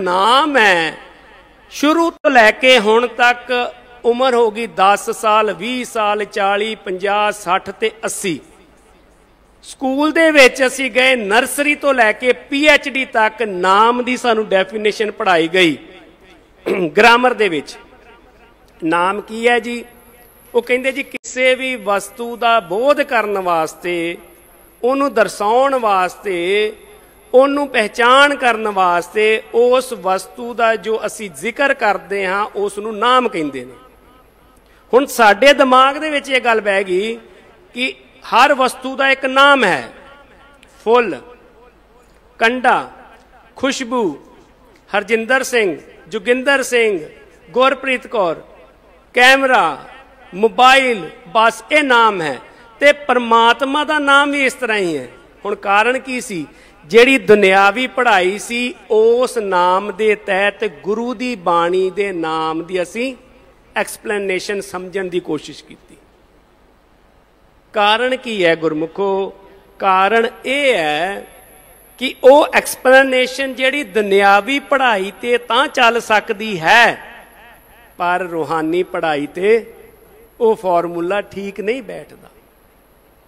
ਨਾਮ ਹੈ ਸ਼ੁਰੂ ਤੋਂ ਲੈ ਕੇ ਹੁਣ ਤੱਕ ਉਮਰ ਹੋ ਗਈ 10 ਸਾਲ 20 ਸਾਲ 40 50 60 ਤੇ 80 ਸਕੂਲ ਦੇ ਵਿੱਚ ਅਸੀਂ ਗਏ ਨਰਸਰੀ ਤੋਂ ਲੈ ਕੇ ਪੀ ਐਚ ਡੀ ਤੱਕ ਨਾਮ ਦੀ ਸਾਨੂੰ ਡੈਫੀਨੇਸ਼ਨ ਪੜਾਈ ਗਈ ਗ੍ਰਾਮਰ ਦੇ ਵਿੱਚ ਨਾਮ ਕੀ ਹੈ ਜੀ ਉਹ ਕਹਿੰਦੇ ਜੀ ਕਿਸੇ ਵੀ ਵਸਤੂ ਦਾ ਬੋਧ ਕਰਨ ਵਾਸਤੇ ਉਹਨੂੰ ਦਰਸਾਉਣ ਵਾਸਤੇ ਉਹਨੂੰ ਪਹਿਚਾਣ ਕਰਨ ਵਾਸਤੇ ਉਸ ਵਸਤੂ ਦਾ ਜੋ ਅਸੀਂ ਜ਼ਿਕਰ ਕਰਦੇ ਹਾਂ ਉਸ ਨੂੰ ਨਾਮ ਕਹਿੰਦੇ ਨੇ ਹੁਣ ਸਾਡੇ ਦਿਮਾਗ ਦੇ ਵਿੱਚ ਇਹ ਗੱਲ ਬਹਿ ਗਈ ਕਿ ਹਰ ਵਸਤੂ ਦਾ ਇੱਕ ਨਾਮ ਹੈ ਫੁੱਲ ਕੰਡਾ ਖੁਸ਼ਬੂ ਹਰਜਿੰਦਰ ਸਿੰਘ ਜੁਗਿੰਦਰ ਸਿੰਘ ਗੁਰਪ੍ਰੀਤ ਕੌਰ ਕੈਮਰਾ ਮੋਬਾਈਲ ਬਸ ਇਹ ਨਾਮ ਹੈ ਤੇ ਪਰਮਾਤਮਾ ਦਾ ਨਾਮ ਵੀ ਇਸ ਤਰ੍ਹਾਂ ਹੀ ਹੈ ਹੁਣ ਕਾਰਨ ਕੀ ਸੀ ਜਿਹੜੀ ਦੁਨਿਆਵੀ ਪੜ੍ਹਾਈ ਸੀ ਉਸ ਨਾਮ ਦੇ ਤਹਿਤ ਗੁਰੂ ਦੀ ਬਾਣੀ ਦੇ ਨਾਮ ਦੀ ਅਸੀਂ ਐਕਸਪਲੇਨੇਸ਼ਨ ਸਮਝਣ ਦੀ ਕੋਸ਼ਿਸ਼ ਕੀਤੀ ਕਾਰਨ ਕੀ ਹੈ ਗੁਰਮੁਖੋ ਕਾਰਨ ਇਹ ਹੈ ਕਿ ਉਹ ਐਕਸਪਲੇਨੇਸ਼ਨ ਜਿਹੜੀ ਦੁਨਿਆਵੀ ਪੜ੍ਹਾਈ ਤੇ ਤਾਂ ਚੱਲ ਸਕਦੀ ਹੈ ਪਰ ਰੋਹਾਨੀ ਪੜ੍ਹਾਈ ਤੇ ਉਹ ਫਾਰਮੂਲਾ ਠੀਕ ਨਹੀਂ ਬੈਠਦਾ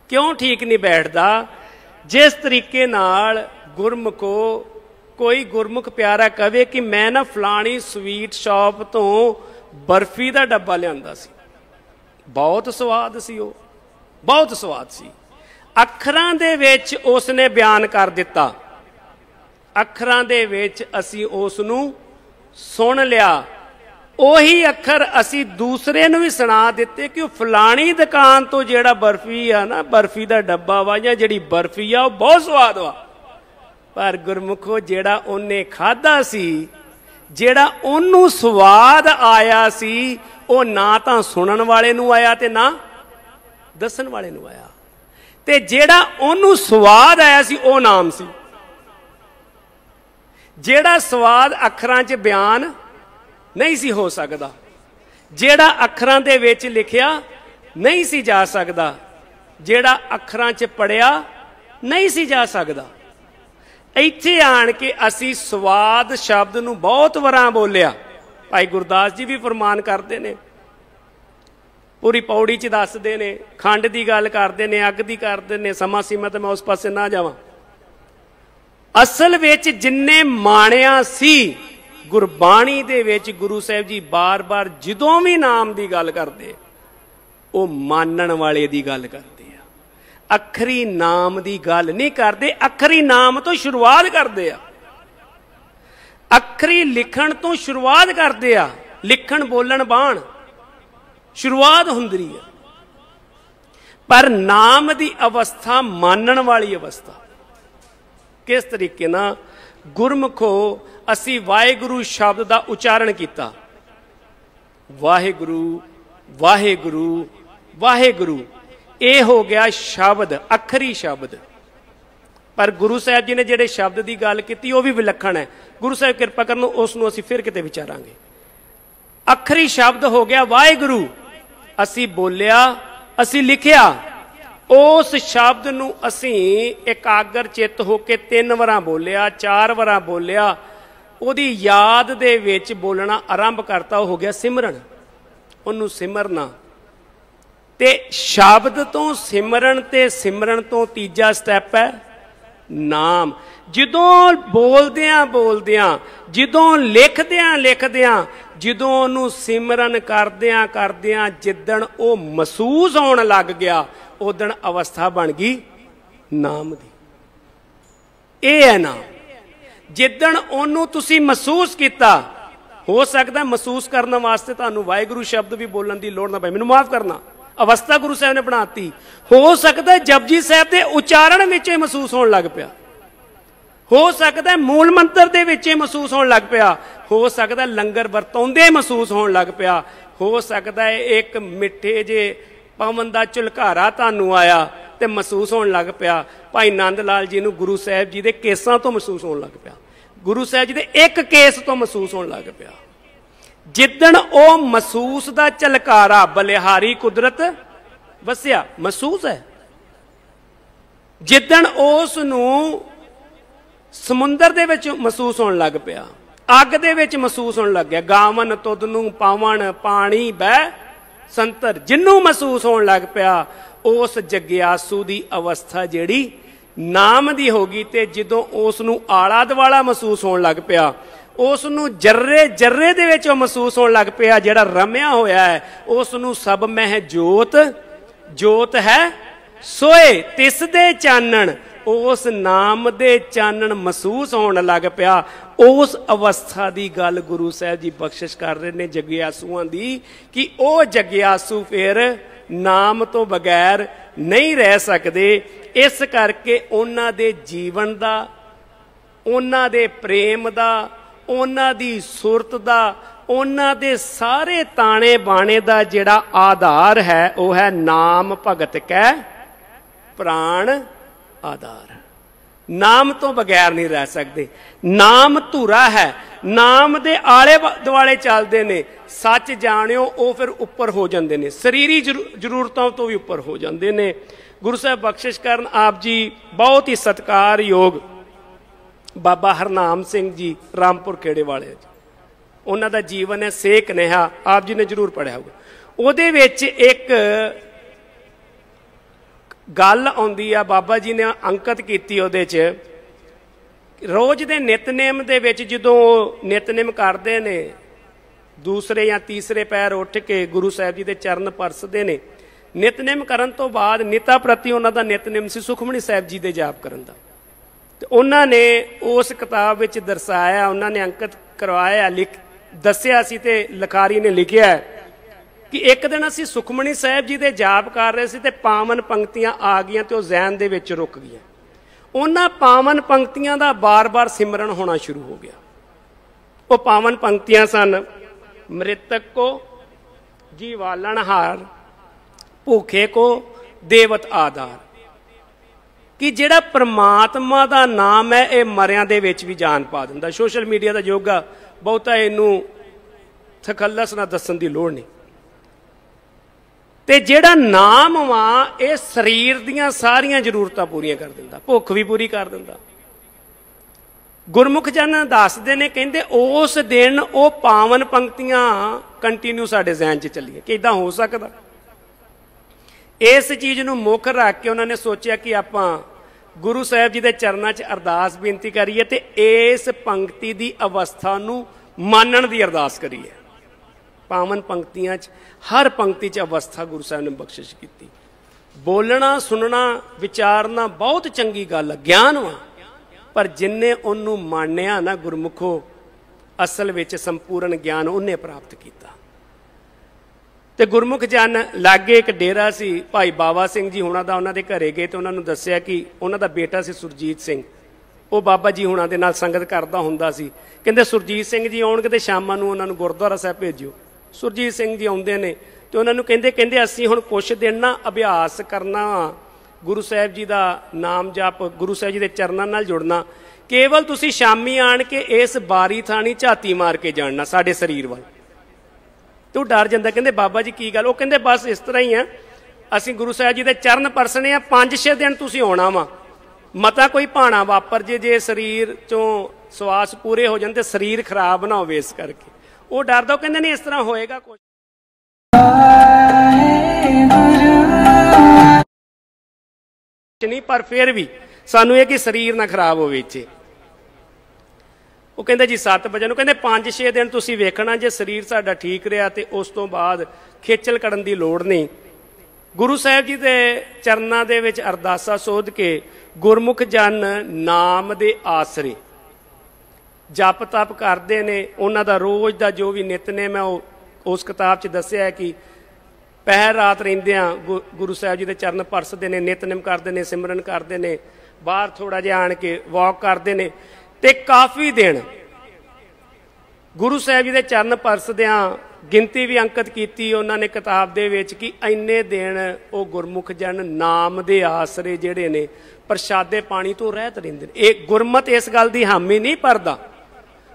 ਕਿਉਂ ਠੀਕ ਨਹੀਂ ਬੈਠਦਾ ਜਿਸ ਤਰੀਕੇ ਨਾਲ ਗੁਰਮਖੋ ਕੋਈ ਗੁਰਮੁਖ ਪਿਆਰਾ ਕਵੇ ਕਿ ਮੈਂ ਨਾ ਫਲਾਣੀ ਸਵੀਟ ਸ਼ਾਪ ਤੋਂ ਬਰਫੀ ਦਾ ਡੱਬਾ ਲਿਆਂਦਾ ਸੀ ਬਹੁਤ ਸਵਾਦ ਸੀ ਉਹ ਬਹੁਤ ਸਵਾਦ ਸੀ ਅੱਖਰਾਂ ਦੇ ਵਿੱਚ ਉਸ ਨੇ ਬਿਆਨ ਕਰ ਦਿੱਤਾ ਅੱਖਰਾਂ ਦੇ ਵਿੱਚ ਅਸੀਂ ਉਸ ਨੂੰ ਸੁਣ ਲਿਆ ਉਹੀ ਅੱਖਰ ਅਸੀਂ ਦੂਸਰੇ ਨੂੰ ਵੀ ਸੁਣਾ ਦਿੱਤੇ ਕਿ ਉਹ ਫਲਾਣੀ ਦੁਕਾਨ ਤੋਂ ਜਿਹੜਾ ਬਰਫੀ ਆ ਨਾ ਬਰਫੀ ਦਾ ਡੱਬਾ ਵਾ ਜਾਂ ਜਿਹੜੀ ਬਰਫੀ ਆ ਉਹ ਬਹੁਤ ਸਵਾਦ ਵਾ ਪਰ ਗੁਰਮੁਖੋ ਜਿਹੜਾ ਉਹਨੇ ਖਾਦਾ ਸੀ ਜਿਹੜਾ ਉਹਨੂੰ ਸਵਾਦ ਆਇਆ ਸੀ ਉਹ ਨਾ ਤਾਂ ਸੁਣਨ ਵਾਲੇ ਨੂੰ ਆਇਆ ਤੇ ਨਾ ਦੱਸਣ ਵਾਲੇ ਨੂੰ ਆਇਆ ਤੇ ਜਿਹੜਾ ਉਹਨੂੰ ਸਵਾਦ ਆਇਆ ਸੀ ਉਹ ਨਾਮ ਸੀ ਜਿਹੜਾ ਸਵਾਦ ਅੱਖਰਾਂ 'ਚ ਬਿਆਨ ਨਹੀਂ ਸੀ ਹੋ ਸਕਦਾ ਜਿਹੜਾ ਅੱਖਰਾਂ ਦੇ ਵਿੱਚ ਲਿਖਿਆ ਨਹੀਂ ਸੀ ਜਾ ਸਕਦਾ ਜਿਹੜਾ ਅੱਖਰਾਂ 'ਚ ਪੜਿਆ ਨਹੀਂ ਸੀ ਜਾ ਸਕਦਾ ਇੱਥੇ ਆਣ ਕੇ ਅਸੀਂ ਸਵਾਦ ਸ਼ਬਦ ਨੂੰ ਬਹੁਤ ਵਾਰਾਂ ਬੋਲਿਆ ਭਾਈ ਗੁਰਦਾਸ ਜੀ ਵੀ ਫਰਮਾਨ ਕਰਦੇ ਨੇ ਪੂਰੀ ਪੌੜੀ 'ਚ ਦੱਸਦੇ ਨੇ ਖੰਡ ਦੀ ਗੱਲ ਕਰਦੇ ਨੇ ਅੱਗ ਦੀ ਕਰਦੇ ਨੇ ਸਮਾਂ ਸੀਮਤ ਮੈਂ ਉਸ ਪਾਸੇ ਨਾ ਜਾਵਾਂ ਅਸਲ ਵਿੱਚ ਜਿੰਨੇ ਮਾਣਿਆ ਸੀ ਗੁਰਬਾਣੀ ਦੇ ਵਿੱਚ ਗੁਰੂ ਸਾਹਿਬ ਜੀ ਬਾਰ-ਬਾਰ ਜਦੋਂ ਵੀ ਨਾਮ ਦੀ ਗੱਲ ਕਰਦੇ ਉਹ ਮਾਨਣ ਵਾਲੇ ਦੀ ਗੱਲ ਕਰਦੇ ਆ ਅਖਰੀ ਨਾਮ ਦੀ ਗੱਲ ਨਹੀਂ ਕਰਦੇ ਅਖਰੀ ਨਾਮ ਤੋਂ ਸ਼ੁਰੂਆਤ ਕਰਦੇ ਆ ਅਖਰੀ ਲਿਖਣ ਤੋਂ ਸ਼ੁਰੂਆਤ ਕਰਦੇ ਆ ਲਿਖਣ ਬੋਲਣ ਬਾਣ ਸ਼ੁਰੂਆਤ ਹੁੰਦੀ ਆ ਪਰ ਨਾਮ ਦੀ ਅਵਸਥਾ ਮਾਨਣ ਵਾਲੀ ਅਵਸਥਾ ਕਿਸ ਤਰੀਕੇ ਨਾਲ ਗੁਰਮਖੋ ਅਸੀਂ ਵਾਹਿਗੁਰੂ ਸ਼ਬਦ ਦਾ ਉਚਾਰਨ ਕੀਤਾ ਵਾਹਿਗੁਰੂ ਵਾਹਿਗੁਰੂ ਵਾਹਿਗੁਰੂ ਇਹ ਹੋ ਗਿਆ ਸ਼ਬਦ ਅਖਰੀ ਸ਼ਬਦ ਪਰ ਗੁਰੂ ਸਾਹਿਬ ਜੀ ਨੇ ਜਿਹੜੇ ਸ਼ਬਦ ਦੀ ਗੱਲ ਕੀਤੀ ਉਹ ਵੀ ਵਿਲੱਖਣ ਹੈ ਗੁਰੂ ਸਾਹਿਬ ਕਿਰਪਾ ਕਰਨ ਉਸ ਨੂੰ ਅਸੀਂ ਫਿਰ ਕਿਤੇ ਵਿਚਾਰਾਂਗੇ ਅਖਰੀ ਸ਼ਬਦ ਹੋ ਗਿਆ ਵਾਹਿਗੁਰੂ ਅਸੀਂ ਬੋਲਿਆ ਅਸੀਂ ਲਿਖਿਆ ਉਸ ਸ਼ਬਦ ਨੂੰ ਅਸੀਂ ਇਕਾਗਰ ਚਿੱਤ ਹੋ ਕੇ ਤਿੰਨ ਵਾਰਾਂ ਬੋਲਿਆ ਚਾਰ ਵਾਰਾਂ ਬੋਲਿਆ ਉਹਦੀ ਯਾਦ ਦੇ ਵਿੱਚ ਬੋਲਣਾ ਆਰੰਭ ਕਰਤਾ ਉਹ ਹੋ ਗਿਆ ਸਿਮਰਨ ਉਹਨੂੰ ਸਿਮਰਨਾ ਤੇ ਸ਼ਬਦ ਤੋਂ ਸਿਮਰਨ ਤੇ ਸਿਮਰਨ ਤੋਂ ਤੀਜਾ ਸਟੈਪ ਹੈ ਨਾਮ ਜਦੋਂ ਬੋਲਦਿਆਂ ਬੋਲਦਿਆਂ ਜਦੋਂ ਲਿਖਦਿਆਂ ਲਿਖਦਿਆਂ ਜਦੋਂ ਉਹਨੂੰ ਸਿਮਰਨ ਕਰਦਿਆਂ ਕਰਦਿਆਂ ਜਿੱਦਣ ਉਹ ਮਹਿਸੂਸ ਹੋਣ ਲੱਗ ਗਿਆ ਉਹਦਣ ਅਵਸਥਾ ਬਣ ਗਈ ਨਾਮ ਦੀ ਇਹ ਹੈ ਨਾਮ ਜਿੱਦਣ ਉਹਨੂੰ ਤੁਸੀਂ ਮਹਿਸੂਸ ਕੀਤਾ ਹੋ ਸਕਦਾ ਮਹਿਸੂਸ ਕਰਨ ਵਾਸਤੇ ਤੁਹਾਨੂੰ ਵਾਹਿਗੁਰੂ ਸ਼ਬਦ ਵੀ ਬੋਲਣ ਦੀ ਲੋੜ ਨਾ ਪਏ ਮੈਨੂੰ ਮਾਫ ਕਰਨਾ ਅਵਸਥਾ ਗੁਰੂ ਸਾਹਿਬ ਨੇ ਬਣਾਤੀ ਹੋ ਸਕਦਾ ਜਪਜੀ ਸਾਹਿਬ ਦੇ ਉਚਾਰਨ ਵਿੱਚ ਹੀ ਮਹਿਸੂਸ ਹੋਣ ਲੱਗ ਪਿਆ ਹੋ ਸਕਦਾ ਮੂਲ ਮੰਤਰ ਦੇ ਵਿੱਚ ਹੀ ਮਹਿਸੂਸ ਹੋਣ ਲੱਗ ਪਿਆ ਹੋ ਸਕਦਾ ਲੰਗਰ ਵਰਤੋਂਦੇ ਮਹਿਸੂਸ ਹੋਣ ਲੱਗ ਪਿਆ ਹੋ ਸਕਦਾ ਹੈ ਇੱਕ ਮਿੱਠੇ ਜੇ ਪਵਨ ਦਾ ਝੁਲਕਾਰਾ ਤੁਹਾਨੂੰ ਆਇਆ ਤੇ ਮਹਿਸੂਸ ਹੋਣ ਲੱਗ ਪਿਆ ਭਾਈ ਨੰਦ ਲਾਲ ਜੀ ਨੂੰ ਗੁਰੂ ਸਾਹਿਬ ਜੀ ਦੇ ਕੇਸਾਂ ਤੋਂ ਮਹਿਸੂਸ ਹੋਣ ਲੱਗ ਪਿਆ ਗੁਰੂ ਸਾਹਿਬ ਜੀ ਦੇ ਇੱਕ ਕੇਸ ਤੋਂ ਮਹਿਸੂਸ ਹੋਣ ਲੱਗ ਪਿਆ ਜਿੱਦਣ ਉਹ ਮਹਿਸੂਸ ਦਾ ਚਲਕਾਰਾ ਬਲਿਹਾਰੀ ਕੁਦਰਤ ਵਸਿਆ ਮਹਿਸੂਸ ਹੈ ਜਿੱਦਣ ਉਸ ਨੂੰ ਸਮੁੰਦਰ ਦੇ ਵਿੱਚ ਮਹਿਸੂਸ ਹੋਣ ਲੱਗ ਪਿਆ ਅੱਗ ਦੇ ਵਿੱਚ ਮਹਿਸੂਸ ਹੋਣ ਲੱਗ ਗਿਆ ਗਾਵਨ ਤੁਦ ਨੂੰ ਪਾਵਣ ਪਾਣੀ ਬਹਿ ਸੰਤਰ ਜਿੰਨੂੰ ਮਹਿਸੂਸ ਹੋਣ ਲੱਗ ਪਿਆ ਉਸ ਜਗਿਆਸੂ ਦੀ ਅਵਸਥਾ ਜਿਹੜੀ ਨਾਮ ਦੀ ਹੋ ਗਈ ਤੇ ਜਦੋਂ ਉਸ ਨੂੰ ਆਲਾ ਦਵਾਲਾ ਮਹਿਸੂਸ ਹੋਣ ਲੱਗ ਪਿਆ ਉਸ ਨੂੰ ਜਰਰੇ ਜਰਰੇ ਦੇ ਵਿੱਚ ਉਹ ਮਹਿਸੂਸ ਹੋਣ ਲੱਗ ਪਿਆ ਜਿਹੜਾ ਰਮਿਆ ਹੋਇਆ ਹੈ ਉਸ ਨੂੰ ਸਭ ਮਹਿ ਜੋਤ ਜੋਤ ਹੈ ਸੋਏ ਤਿਸ ਦੇ ਚਾਨਣ ਉਸ ਨਾਮ ਦੇ ਚਾਨਣ ਮਹਿਸੂਸ ਹੋਣ ਲੱਗ ਪਿਆ ਉਸ ਅਵਸਥਾ ਦੀ ਗੱਲ ਗੁਰੂ ਸਾਹਿਬ ਜੀ ਬਖਸ਼ਿਸ਼ ਕਰ ਰਹੇ ਨੇ ਜਗਿਆਸੂਆਂ ਦੀ ਕਿ ਉਹ ਜਗਿਆਸੂ ਫਿਰ ਨਾਮ ਤੋਂ ਬਗੈਰ ਨਹੀਂ ਰਹਿ ਸਕਦੇ ਇਸ ਕਰਕੇ ਉਹਨਾਂ ਦੇ ਜੀਵਨ ਦਾ ਉਹਨਾਂ ਦੇ ਪ੍ਰੇਮ ਦਾ ਉਹਨਾਂ ਦੀ ਸੁਰਤ ਦਾ ਉਹਨਾਂ ਦੇ ਸਾਰੇ ਤਾਣੇ ਬਾਣੇ ਦਾ ਜਿਹੜਾ ਆਧਾਰ ਹੈ ਉਹ ਹੈ ਨਾਮ ਭਗਤ ਕੈ ਪ੍ਰਾਣ ਆਧਾਰ ਨਾਮ ਤੋਂ ਬਗੈਰ ਨਹੀਂ ਰਹਿ ਸਕਦੇ ਨਾਮ ਧੁਰਾ ਹੈ ਨਾਮ ਦੇ ਆਲੇ ਦੁਆਲੇ ਚੱਲਦੇ ਨੇ ਸੱਚ ਜਾਣਿਓ ਉਹ ਫਿਰ ਉੱਪਰ ਹੋ ਜਾਂਦੇ ਨੇ ਸਰੀਰੀ ਜ਼ਰੂਰਤਾਂ ਤੋਂ ਵੀ ਉੱਪਰ ਹੋ ਜਾਂਦੇ ਨੇ ਗੁਰੂ ਸਾਹਿਬ ਬਖਸ਼ਿਸ਼ ਕਰਨ ਆਪ ਜੀ ਬਹੁਤ ਹੀ ਸਤਿਕਾਰਯੋਗ ਬਾਬਾ ਹਰਨਾਮ ਸਿੰਘ ਜੀ ਰਾਮਪੁਰ ਖੇੜੇ ਵਾਲੇ ਉਹਨਾਂ ਦਾ ਜੀਵਨ ਹੈ ਸੇਕ ਨੇਹਾ ਆਪ ਜੀ ਨੇ ਜ਼ਰੂਰ ਪੜਿਆ ਹੋਊਗਾ ਉਹਦੇ ਵਿੱਚ ਇੱਕ ਗੱਲ ਆਉਂਦੀ ਆ ਬਾਬਾ ਜੀ ਨੇ ਅੰਕਿਤ ਕੀਤੀ ਉਹਦੇ 'ਚ ਰੋਜ਼ ਦੇ ਨਿਤਨੇਮ ਦੇ ਵਿੱਚ ਜਦੋਂ ਨਿਤਨੇਮ ਕਰਦੇ ਨੇ ਦੂਸਰੇ ਜਾਂ ਤੀਸਰੇ ਪੈਰ ਉੱਠ ਕੇ ਗੁਰੂ ਸਾਹਿਬ ਜੀ ਦੇ ਚਰਨ ਪਰਸਦੇ ਨੇ ਨਿਤਨੇਮ ਕਰਨ ਤੋਂ ਬਾਅਦ ਨਿਤਾ ਪ੍ਰਤੀ ਉਹਨਾਂ ਦਾ ਨਿਤਨੇਮ ਸੀ ਸੁਖਮਣੀ ਸਾਹਿਬ ਜੀ ਦੇ ਜਾਪ ਕਰਨ ਦਾ ਤੇ ਉਹਨਾਂ ਨੇ ਉਸ ਕਿਤਾਬ ਵਿੱਚ ਦਰਸਾਇਆ ਉਹਨਾਂ ਨੇ ਅੰਕਿਤ ਕਰਵਾਇਆ ਲਿਖ ਦੱਸਿਆ ਸੀ ਤੇ ਲਖਾਰੀ ਨੇ ਲਿਖਿਆ ਕਿ ਇੱਕ ਦਿਨ ਅਸੀਂ ਸੁਖਮਣੀ ਸਾਹਿਬ ਜੀ ਦੇ ਜਾਪ ਕਰ ਰਹੇ ਸੀ ਤੇ ਪਾਵਨ ਪੰਕਤੀਆਂ ਆ ਗਈਆਂ ਤੇ ਉਹ ਜ਼ਹਿਨ ਦੇ ਵਿੱਚ ਰੁਕ ਗਈਆਂ ਉਹਨਾਂ ਪਾਵਨ ਪੰਕਤੀਆਂ ਦਾ ਬਾਰ-ਬਾਰ ਸਿਮਰਨ ਹੋਣਾ ਸ਼ੁਰੂ ਹੋ ਗਿਆ ਉਹ ਪਾਵਨ ਪੰਕਤੀਆਂ ਸਨ ਮ੍ਰਿਤਕ ਕੋ ਜੀਵਾਲਣਹਾਰ ਭੁਖੇ ਕੋ ਦੇਵਤ ਆਧਾਰ ਕਿ ਜਿਹੜਾ ਪ੍ਰਮਾਤਮਾ ਦਾ ਨਾਮ ਹੈ ਇਹ ਮਰਿਆਂ ਦੇ ਵਿੱਚ ਵੀ ਜਾਨ ਪਾ ਦਿੰਦਾ ਸੋਸ਼ਲ ਮੀਡੀਆ ਦਾ ਯੋਗਾ ਬਹੁਤਾ ਇਹਨੂੰ ਤਖੱਲਸ ਨਾ ਦੱਸਣ ਦੀ ਲੋੜ ਨਹੀਂ ਤੇ ਜਿਹੜਾ ਨਾਮ ਵਾ ਇਹ ਸਰੀਰ ਦੀਆਂ ਸਾਰੀਆਂ ਜ਼ਰੂਰਤਾਂ ਪੂਰੀਆਂ ਕਰ ਦਿੰਦਾ ਭੁੱਖ ਵੀ ਪੂਰੀ ਕਰ ਦਿੰਦਾ ਗੁਰਮੁਖ ਜਨ ਦੱਸਦੇ ਨੇ ਕਹਿੰਦੇ ਉਸ ਦਿਨ ਉਹ ਪਾਵਨ ਪੰਕਤੀਆਂ ਕੰਟੀਨਿਊ ਸਾਡੇ ਜ਼ਿਹਨ 'ਚ ਚੱਲੀਆਂ ਕਿ ਇਦਾਂ ਹੋ ਸਕਦਾ ਇਸ ਚੀਜ਼ ਨੂੰ ਮੁੱਖ ਰੱਖ ਕੇ ਉਹਨਾਂ ਨੇ ਸੋਚਿਆ ਕਿ ਆਪਾਂ ਗੁਰੂ ਸਾਹਿਬ ਜੀ ਦੇ ਚਰਨਾਂ 'ਚ ਅਰਦਾਸ ਬੇਨਤੀ ਕਰੀਏ ਤੇ ਇਸ ਪੰਕਤੀ ਦੀ ਅਵਸਥਾ ਨੂੰ ਮਾਨਣ ਦੀ ਅਰਦਾਸ ਕਰੀਏ ਪਾਵਨ ਪੰਕਤੀਆਂ 'ਚ ਹਰ ਪੰਕਤੀ 'ਚ ਅਵਸਥਾ ਗੁਰੂ ਸਾਹਿਬ ਨੇ ਬਖਸ਼ਿਸ਼ ਕੀਤੀ ਬੋਲਣਾ ਸੁਣਨਾ ਵਿਚਾਰਨਾ ਬਹੁਤ ਚੰਗੀ ਗੱਲ ਹੈ ਗਿਆਨ ਵਾ ਪਰ ਜਿੰਨੇ ਉਹਨੂੰ ਮੰਨਿਆ ਨਾ ਗੁਰਮੁਖੋ ਅਸਲ ਵਿੱਚ ਸੰਪੂਰਨ ਗਿਆਨ ਉਹਨੇ ਪ੍ਰਾਪਤ ਕੀਤਾ ਤੇ ਗੁਰਮੁਖ ਜਨ ਲਾਗੇ ਇੱਕ ਡੇਰਾ ਸੀ ਭਾਈ ਬਾਵਾ ਸਿੰਘ ਜੀ ਹੁਣਾਂ ਦਾ ਉਹਨਾਂ ਦੇ ਘਰੇ ਗਏ ਤੇ ਉਹਨਾਂ ਨੂੰ ਦੱਸਿਆ ਕਿ ਉਹਨਾਂ ਦਾ ਬੇਟਾ ਸੀ ਸੁਰਜੀਤ ਸਿੰਘ ਉਹ ਬਾਬਾ ਜੀ ਹੁਣਾਂ ਦੇ ਨਾਲ ਸੰਗਤ ਕਰਦਾ ਹੁੰਦਾ ਸੀ ਕਹਿੰਦੇ ਸੁਰਜੀਤ ਸਿੰਘ ਜੀ ਆਉਣਗੇ ਤੇ ਸ਼ਾਮਾਂ ਨੂੰ ਉਹਨਾਂ ਨੂੰ ਗੁਰਦੁਆਰਾ ਸਾਹਿਬ ਭੇਜਿਓ ਸੁਰਜੀਤ ਸਿੰਘ ਜੀ ਆਉਂਦੇ ਨੇ ਤੇ ਉਹਨਾਂ ਨੂੰ ਕਹਿੰਦੇ ਕਹਿੰਦੇ ਅਸੀਂ ਹੁਣ ਕੁਛ ਦਿਨ ਨਾ ਅਭਿਆਸ ਕਰਨਾ ਗੁਰੂ ਸਾਹਿਬ ਜੀ ਦਾ ਨਾਮ ਜਪ ਗੁਰੂ ਸਾਹਿਬ ਜੀ ਦੇ ਚਰਨਾਂ ਨਾਲ ਜੁੜਨਾ ਕੇਵਲ ਤੁਸੀਂ ਸ਼ਾਮੀ ਆਣ ਕੇ ਇਸ ਬਾਰੀ ਥਾਣੀ ਝਾਤੀ ਮਾਰ ਕੇ ਜਾਣਨਾ ਸਾਡੇ ਸਰੀਰ ਵੱਲ ਤੂੰ ਡਰ ਜਾਂਦਾ ਕਹਿੰਦੇ ਬਾਬਾ ਜੀ ਕੀ ਗੱਲ ਉਹ ਕਹਿੰਦੇ ਬਸ ਇਸ ਤਰ੍ਹਾਂ ਹੀ ਆ ਅਸੀਂ ਗੁਰੂ ਸਾਹਿਬ ਜੀ ਦੇ ਚਰਨ ਪਰਸਣੇ ਆ 5-6 ਦਿਨ ਤੁਸੀਂ ਆਉਣਾ ਵਾ ਮਤਾ ਕੋਈ ਭਾਣਾ ਵਾਪਰ ਜੇ ਜੇ ਸਰੀਰ ਚੋਂ ਸਵਾਸ ਪੂਰੇ ਹੋ ਜਾਂਦੇ ਸਰੀਰ ਖਰਾਬ ਨਾ ਹੋਵੇ ਇਸ ਕਰਕੇ ਉਹ ਡਰਦਾ ਉਹ ਕਹਿੰਦੇ ਨਹੀਂ ਇਸ ਤਰ੍ਹਾਂ ਹੋਏਗਾ ਕੁਝ ਨਹੀਂ ਪਰ ਫਿਰ ਵੀ ਸਾਨੂੰ ਇਹ ਕਿ ਸਰੀਰ ਨਾ ਖਰਾਬ ਹੋਵੇ ਇੱਥੇ ਉਹ ਕਹਿੰਦਾ ਜੀ 7 ਵਜੇ ਨੂੰ ਕਹਿੰਦੇ 5-6 ਦਿਨ ਤੁਸੀਂ ਵੇਖਣਾ ਜੇ ਸਰੀਰ ਸਾਡਾ ਠੀਕ ਰਿਹਾ ਤੇ ਉਸ ਤੋਂ ਬਾਅਦ ਖੇਚਲ ਕਰਨ ਦੀ ਲੋੜ ਨਹੀਂ ਗੁਰੂ ਸਾਹਿਬ ਜੀ ਦੇ ਚਰਨਾਂ ਦੇ ਵਿੱਚ ਅਰਦਾਸਾ ਸੋਧ ਕੇ ਗੁਰਮੁਖ ਜਨ ਨਾਮ ਦੇ ਆਸਰੇ ਜਪ ਤਪ ਕਰਦੇ ਨੇ ਉਹਨਾਂ ਦਾ ਰੋਜ਼ ਦਾ ਜੋ ਵੀ ਨਿਤਨੇਮ ਹੈ ਉਹ ਉਸ ਕਿਤਾਬ 'ਚ ਦੱਸਿਆ ਹੈ ਕਿ ਪਹਿਰ ਰਾਤ ਰਹਿੰਦਿਆਂ ਗੁਰੂ ਸਾਹਿਬ ਜੀ ਦੇ ਚਰਨ ਪਰਸਦੇ ਨੇ ਨਿਤਨੇਮ ਕਰਦੇ ਨੇ ਸਿਮਰਨ ਕਰਦੇ ਨੇ ਬਾਹਰ ਥੋੜਾ ਜਿਹਾ ਆਣ ਕੇ ਵਾਕ ਕਰਦੇ ਨੇ ਤੇ ਕਾਫੀ ਦਿਨ ਗੁਰੂ ਸਾਹਿਬ ਜੀ ਦੇ ਚਰਨ ਪਰਸਦਿਆਂ ਗਿਣਤੀ ਵੀ ਅੰਕਿਤ ਕੀਤੀ ਉਹਨਾਂ ਨੇ ਕਿਤਾਬ ਦੇ ਵਿੱਚ ਕਿ ਇੰਨੇ ਦਿਨ ਉਹ ਗੁਰਮੁਖ ਜਨ ਨਾਮ ਦੇ ਆਸਰੇ ਜਿਹੜੇ ਨੇ ਪ੍ਰਸ਼ਾਦੇ ਪਾਣੀ ਤੋਂ ਰਹਿਤ ਰਹਿੰਦੇ ਨੇ ਇਹ ਗੁਰਮਤ ਇਸ ਗੱਲ ਦੀ ਹਾਮੀ ਨਹੀਂ ਭਰਦਾ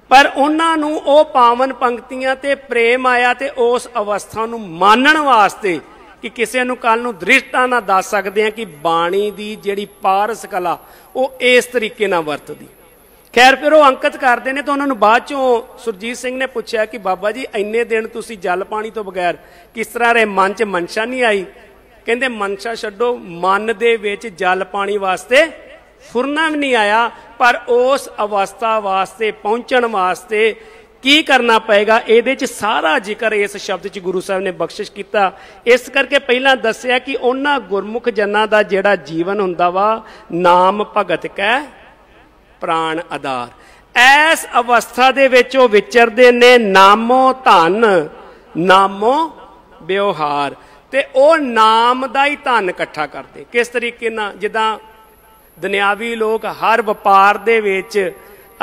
ਪਰ ਉਹਨਾਂ ਨੂੰ ਉਹ ਪਾਵਨ ਪੰਕਤੀਆਂ ਤੇ ਪ੍ਰੇਮ ਆਇਆ ਤੇ ਉਸ ਅਵਸਥਾ ਨੂੰ ਮਾਨਣ ਵਾਸਤੇ ਕਿ ਕਿਸੇ ਨੂੰ ਕੱਲ ਨੂੰ ਦ੍ਰਿਸ਼ਟਾ ਨਾ ਦੱਸ ਸਕਦੇ ਆ ਕਿ ਬਾਣੀ ਦੀ ਜਿਹੜੀ ਪਾਰਸ ਕਲਾ ਉਹ ਇਸ ਤਰੀਕੇ ਨਾਲ ਵਰਤਦੀ ਖੈਰ ਫਿਰ ਉਹ ਅੰਕਿਤ ਕਰਦੇ ਨੇ ਤਾਂ ਉਹਨਾਂ ਨੂੰ ਬਾਅਦ ਚੋਂ ਸੁਰਜੀਤ ਸਿੰਘ ਨੇ ਪੁੱਛਿਆ ਕਿ ਬਾਬਾ ਜੀ ਇੰਨੇ ਦਿਨ ਤੁਸੀਂ ਜਲ ਪਾਣੀ ਤੋਂ ਬਗੈਰ ਕਿਸ ਤਰ੍ਹਾਂ ਰੇ ਮਨ 'ਚ ਮਨਸ਼ਾ ਨਹੀਂ ਆਈ ਕਹਿੰਦੇ ਮਨਸ਼ਾ ਛੱਡੋ ਮਨ ਦੇ ਵਿੱਚ ਜਲ ਪਾਣੀ ਵਾਸਤੇ ਫੁਰਨਾ ਵੀ ਨਹੀਂ ਆਇਆ ਪਰ ਉਸ ਅਵਸਥਾ ਵਾਸਤੇ ਪਹੁੰਚਣ ਵਾਸਤੇ ਕੀ ਕਰਨਾ ਪਏਗਾ ਇਹਦੇ ਚ ਸਾਰਾ ਜ਼ਿਕਰ ਇਸ ਸ਼ਬਦ ਚ ਗੁਰੂ ਸਾਹਿਬ ਨੇ ਬਖਸ਼ਿਸ਼ ਕੀਤਾ ਇਸ ਕਰਕੇ ਪਹਿਲਾਂ ਦੱਸਿਆ ਕਿ ਉਹਨਾਂ ਗੁਰਮੁਖ ਜਨਾਂ ਦਾ ਜਿਹੜਾ ਜੀਵਨ ਹੁੰਦਾ ਵਾ ਨਾਮ ਭਗਤ ਕੈ ਪ੍ਰਾਣ ਆਧਾਰ ਐਸ ਅਵਸਥਾ ਦੇ ਵਿੱਚ ਉਹ ਵਿਚਰਦੇ ਨੇ ਨਾਮੋ ਧਨ ਨਾਮੋ ਵਿਵਹਾਰ ਤੇ ਉਹ ਨਾਮ ਦਾ ਹੀ ਧਨ ਇਕੱਠਾ ਕਰਦੇ ਕਿਸ ਤਰੀਕੇ ਨਾਲ ਜਿੱਦਾਂ ਦੁਨਿਆਵੀ ਲੋਕ ਹਰ ਵਪਾਰ ਦੇ ਵਿੱਚ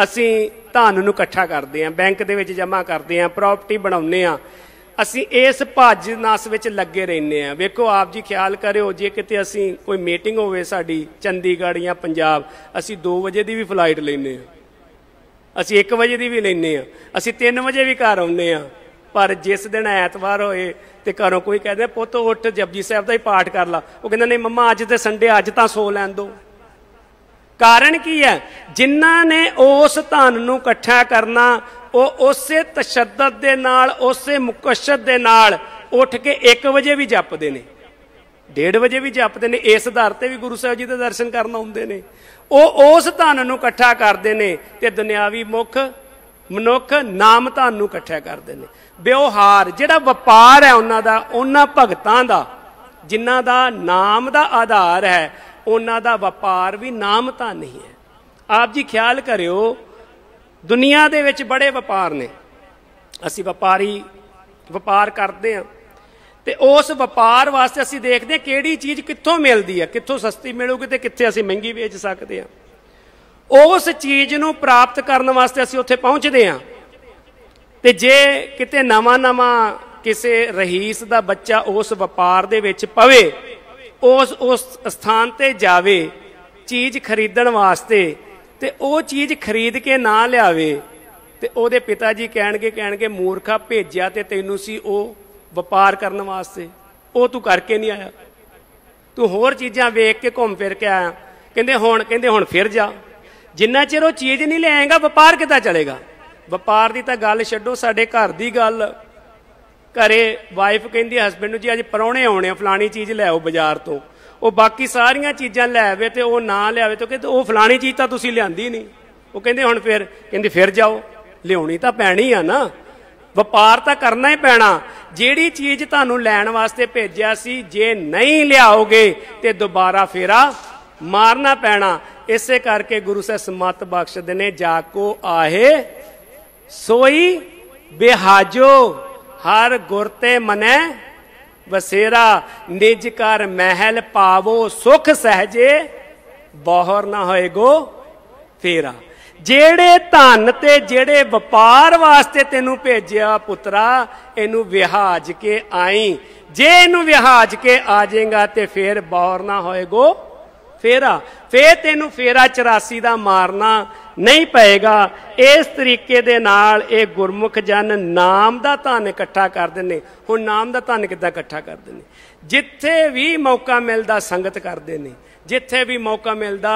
ਅਸੀਂ ਧਨ ਨੂੰ ਇਕੱਠਾ ਕਰਦੇ ਆਂ ਬੈਂਕ ਦੇ ਵਿੱਚ ਜਮ੍ਹਾਂ ਕਰਦੇ ਆਂ ਪ੍ਰਾਪਰਟੀ ਬਣਾਉਂਦੇ ਆਂ ਅਸੀਂ ਇਸ ਭੱਜ ਨਾਸ ਵਿੱਚ ਲੱਗੇ ਰਹਿੰਦੇ ਆਂ ਵੇਖੋ ਆਪ ਜੀ ਖਿਆਲ ਕਰਿਓ ਜੇ ਕਿਤੇ ਅਸੀਂ ਕੋਈ ਮੀਟਿੰਗ ਹੋਵੇ ਸਾਡੀ ਚੰਡੀਗੜ੍ਹ ਜਾਂ ਪੰਜਾਬ ਅਸੀਂ 2 ਵਜੇ ਦੀ ਵੀ ਫਲਾਈਟ ਲੈਨੇ ਆਂ ਅਸੀਂ 1 ਵਜੇ ਦੀ ਵੀ ਲੈਨੇ ਆਂ ਅਸੀਂ 3 ਵਜੇ ਵੀ ਘਰ ਆਉਂਦੇ ਆਂ ਪਰ ਜਿਸ ਦਿਨ ਐਤਵਾਰ ਹੋਏ ਤੇ ਘਰੋਂ ਕੋਈ ਕਹਿੰਦਾ ਪੁੱਤ ਉੱਠ ਜਪਜੀ ਸਾਹਿਬ ਦਾ ਹੀ ਪਾਠ ਕਰ ਲਾ ਉਹ ਕਹਿੰਦਾ ਨਹੀਂ ਮੰਮਾ ਅੱਜ ਤੇ ਸੰਡੇ ਅੱਜ ਤਾਂ ਸੋ ਲੈਣ ਦੋ ਕਾਰਨ ਕੀ ਹੈ ਜਿਨ੍ਹਾਂ ਨੇ ਉਸ ਧਨ ਨੂੰ ਇਕੱਠਾ ਕਰਨਾ ਉਹ ਉਸੇ ਤਸ਼ੱਦਦ ਦੇ ਨਾਲ ਉਸੇ ਮੁਕਸ਼ਦ ਦੇ ਨਾਲ ਉੱਠ ਕੇ 1 ਵਜੇ ਵੀ ਜਪਦੇ ਨੇ 1:30 ਵਜੇ ਵੀ ਜਪਦੇ ਨੇ ਇਸ ਆਧਾਰ ਤੇ ਵੀ ਗੁਰੂ ਸਾਹਿਬ ਜੀ ਦੇ ਦਰਸ਼ਨ ਕਰਨ ਆਉਂਦੇ ਨੇ ਉਹ ਉਸ ਧਨ ਨੂੰ ਇਕੱਠਾ ਕਰਦੇ ਨੇ ਤੇ ਦੁਨਿਆਵੀ ਮੁਖ ਮਨੁੱਖ ਨਾਮ ਧਨ ਨੂੰ ਇਕੱਠਾ ਕਰਦੇ ਨੇ ਵਿਵਹਾਰ ਜਿਹੜਾ ਵਪਾਰ ਹੈ ਉਹਨਾਂ ਦਾ ਉਹਨਾਂ ਭਗਤਾਂ ਦਾ ਜਿਨ੍ਹਾਂ ਦਾ ਨਾਮ ਦਾ ਆਧਾਰ ਹੈ ਉਹਨਾਂ ਦਾ ਵਪਾਰ ਵੀ ਨਾਮ ਤਾਂ ਨਹੀਂ ਹੈ ਆਪ ਜੀ ਖਿਆਲ ਕਰਿਓ ਦੁਨੀਆ ਦੇ ਵਿੱਚ ਬੜੇ ਵਪਾਰ ਨੇ ਅਸੀਂ ਵਪਾਰੀ ਵਪਾਰ ਕਰਦੇ ਆ ਤੇ ਉਸ ਵਪਾਰ ਵਾਸਤੇ ਅਸੀਂ ਦੇਖਦੇ ਕਿਹੜੀ ਚੀਜ਼ ਕਿੱਥੋਂ ਮਿਲਦੀ ਹੈ ਕਿੱਥੋਂ ਸਸਤੀ ਮਿਲੂਗੀ ਤੇ ਕਿੱਥੇ ਅਸੀਂ ਮਹਿੰਗੀ ਵੇਚ ਸਕਦੇ ਆ ਉਸ ਚੀਜ਼ ਨੂੰ ਪ੍ਰਾਪਤ ਕਰਨ ਵਾਸਤੇ ਅਸੀਂ ਉੱਥੇ ਪਹੁੰਚਦੇ ਆ ਤੇ ਜੇ ਕਿਤੇ ਨਵਾਂ-ਨਵਾਂ ਕਿਸੇ ਰਹੀਸ ਦਾ ਬੱਚਾ ਉਸ ਵਪਾਰ ਦੇ ਵਿੱਚ ਪਵੇ ਉਸ ਉਸ ਸਥਾਨ ਤੇ ਜਾਵੇ ਚੀਜ਼ ਖਰੀਦਣ ਵਾਸਤੇ ਤੇ ਉਹ ਚੀਜ਼ ਖਰੀਦ ਕੇ ਨਾ ਲਿਆਵੇ ਤੇ ਉਹਦੇ ਪਿਤਾ ਜੀ ਕਹਿਣਗੇ ਕਹਿਣਗੇ ਮੂਰਖਾ ਭੇਜਿਆ ਤੇ ਤੈਨੂੰ ਸੀ ਉਹ ਵਪਾਰ ਕਰਨ ਵਾਸਤੇ ਉਹ ਤੂੰ ਕਰਕੇ ਨਹੀਂ ਆਇਆ ਤੂੰ ਹੋਰ ਚੀਜ਼ਾਂ ਵੇਖ ਕੇ ਘੁੰਮ ਫਿਰ ਕੇ ਆਇਆ ਕਹਿੰਦੇ ਹੁਣ ਕਹਿੰਦੇ ਹੁਣ ਫਿਰ ਜਾ ਜਿੰਨਾ ਚਿਰ ਉਹ ਚੀਜ਼ ਨਹੀਂ ਲੈ ਆਏਗਾ ਵਪਾਰ ਕਿੱਦਾਂ ਚਲੇਗਾ ਵਪਾਰ ਦੀ ਤਾਂ ਗੱਲ ਛੱਡੋ ਸਾਡੇ ਘਰ ਦੀ ਗੱਲ ਘਰੇ ਵਾਈਫ ਕਹਿੰਦੀ ਹਸਬੰਡ ਨੂੰ ਜੀ ਅੱਜ ਪਰੌਣੇ ਆਉਣੇ ਆ ਫਲਾਣੀ ਚੀਜ਼ ਲੈ ਆਓ ਬਾਜ਼ਾਰ ਤੋਂ ਉਹ ਬਾਕੀ ਸਾਰੀਆਂ ਚੀਜ਼ਾਂ ਲੈ ਆਵੇ ਤੇ ਉਹ ਨਾ ਲਿਆਵੇ ਤਾਂ ਕਹਿੰਦੇ ਉਹ ਫਲਾਣੀ ਚੀਜ਼ ਤਾਂ ਤੁਸੀਂ ਲਿਆਂਦੀ ਨਹੀਂ ਉਹ ਕਹਿੰਦੇ ਹੁਣ ਫਿਰ ਕਹਿੰਦੀ ਫਿਰ ਜਾਓ ਲਿਆਉਣੀ ਤਾਂ ਪੈਣੀ ਆ ਨਾ ਵਪਾਰ ਤਾਂ ਕਰਨਾ ਹੀ ਪੈਣਾ ਜਿਹੜੀ ਚੀਜ਼ ਤੁਹਾਨੂੰ ਲੈਣ ਵਾਸਤੇ ਭੇਜਿਆ ਸੀ ਜੇ ਨਹੀਂ ਲਿਆਓਗੇ ਤੇ ਦੁਬਾਰਾ ਫੇਰਾ ਮਾਰਨਾ ਪੈਣਾ ਇਸੇ ਕਰਕੇ ਗੁਰੂ ਸਾਹਿਬ ਸਮਤ ਬਖਸ਼ਦੇ ਨੇ ਜਾ ਕੋ ਆਹੇ ਸੋਈ ਬਿਹਾਜੋ ਹਰ ਗੁਰ ਤੇ ਮਨੈ ਵਸੇਰਾ ਨਿਜ ਕਰ ਮਹਿਲ ਪਾਵੋ ਸੁਖ ਸਹਜੇ ਬਹਰ ਨਾ ਹੋਏਗੋ ਫੇਰਾ ਜਿਹੜੇ ਧਨ ਤੇ ਜਿਹੜੇ ਵਪਾਰ ਵਾਸਤੇ ਤੈਨੂੰ ਭੇਜਿਆ ਪੁੱਤਰਾ ਇਹਨੂੰ ਵਿਹਾਜ ਕੇ ਆਈ ਜੇ ਇਹਨੂੰ ਵਿਹਾਜ ਕੇ ਆ ਜਾਏਗਾ ਤੇ ਫੇਰ ਬੌਰ ਨਾ ਹੋਏਗੋ ਫੇਰਾ ਫੇ ਤੈਨੂੰ ਫੇਰਾ 84 ਦਾ ਮਾਰਨਾ ਨਹੀਂ ਪਏਗਾ ਇਸ ਤਰੀਕੇ ਦੇ ਨਾਲ ਇਹ ਗੁਰਮੁਖ ਜਨ ਨਾਮ ਦਾ ਧਨ ਇਕੱਠਾ ਕਰਦੇ ਨੇ ਹੁਣ ਨਾਮ ਦਾ ਧਨ ਕਿੱਦਾਂ ਇਕੱਠਾ ਕਰਦੇ ਨੇ ਜਿੱਥੇ ਵੀ ਮੌਕਾ ਮਿਲਦਾ ਸੰਗਤ ਕਰਦੇ ਨੇ ਜਿੱਥੇ ਵੀ ਮੌਕਾ ਮਿਲਦਾ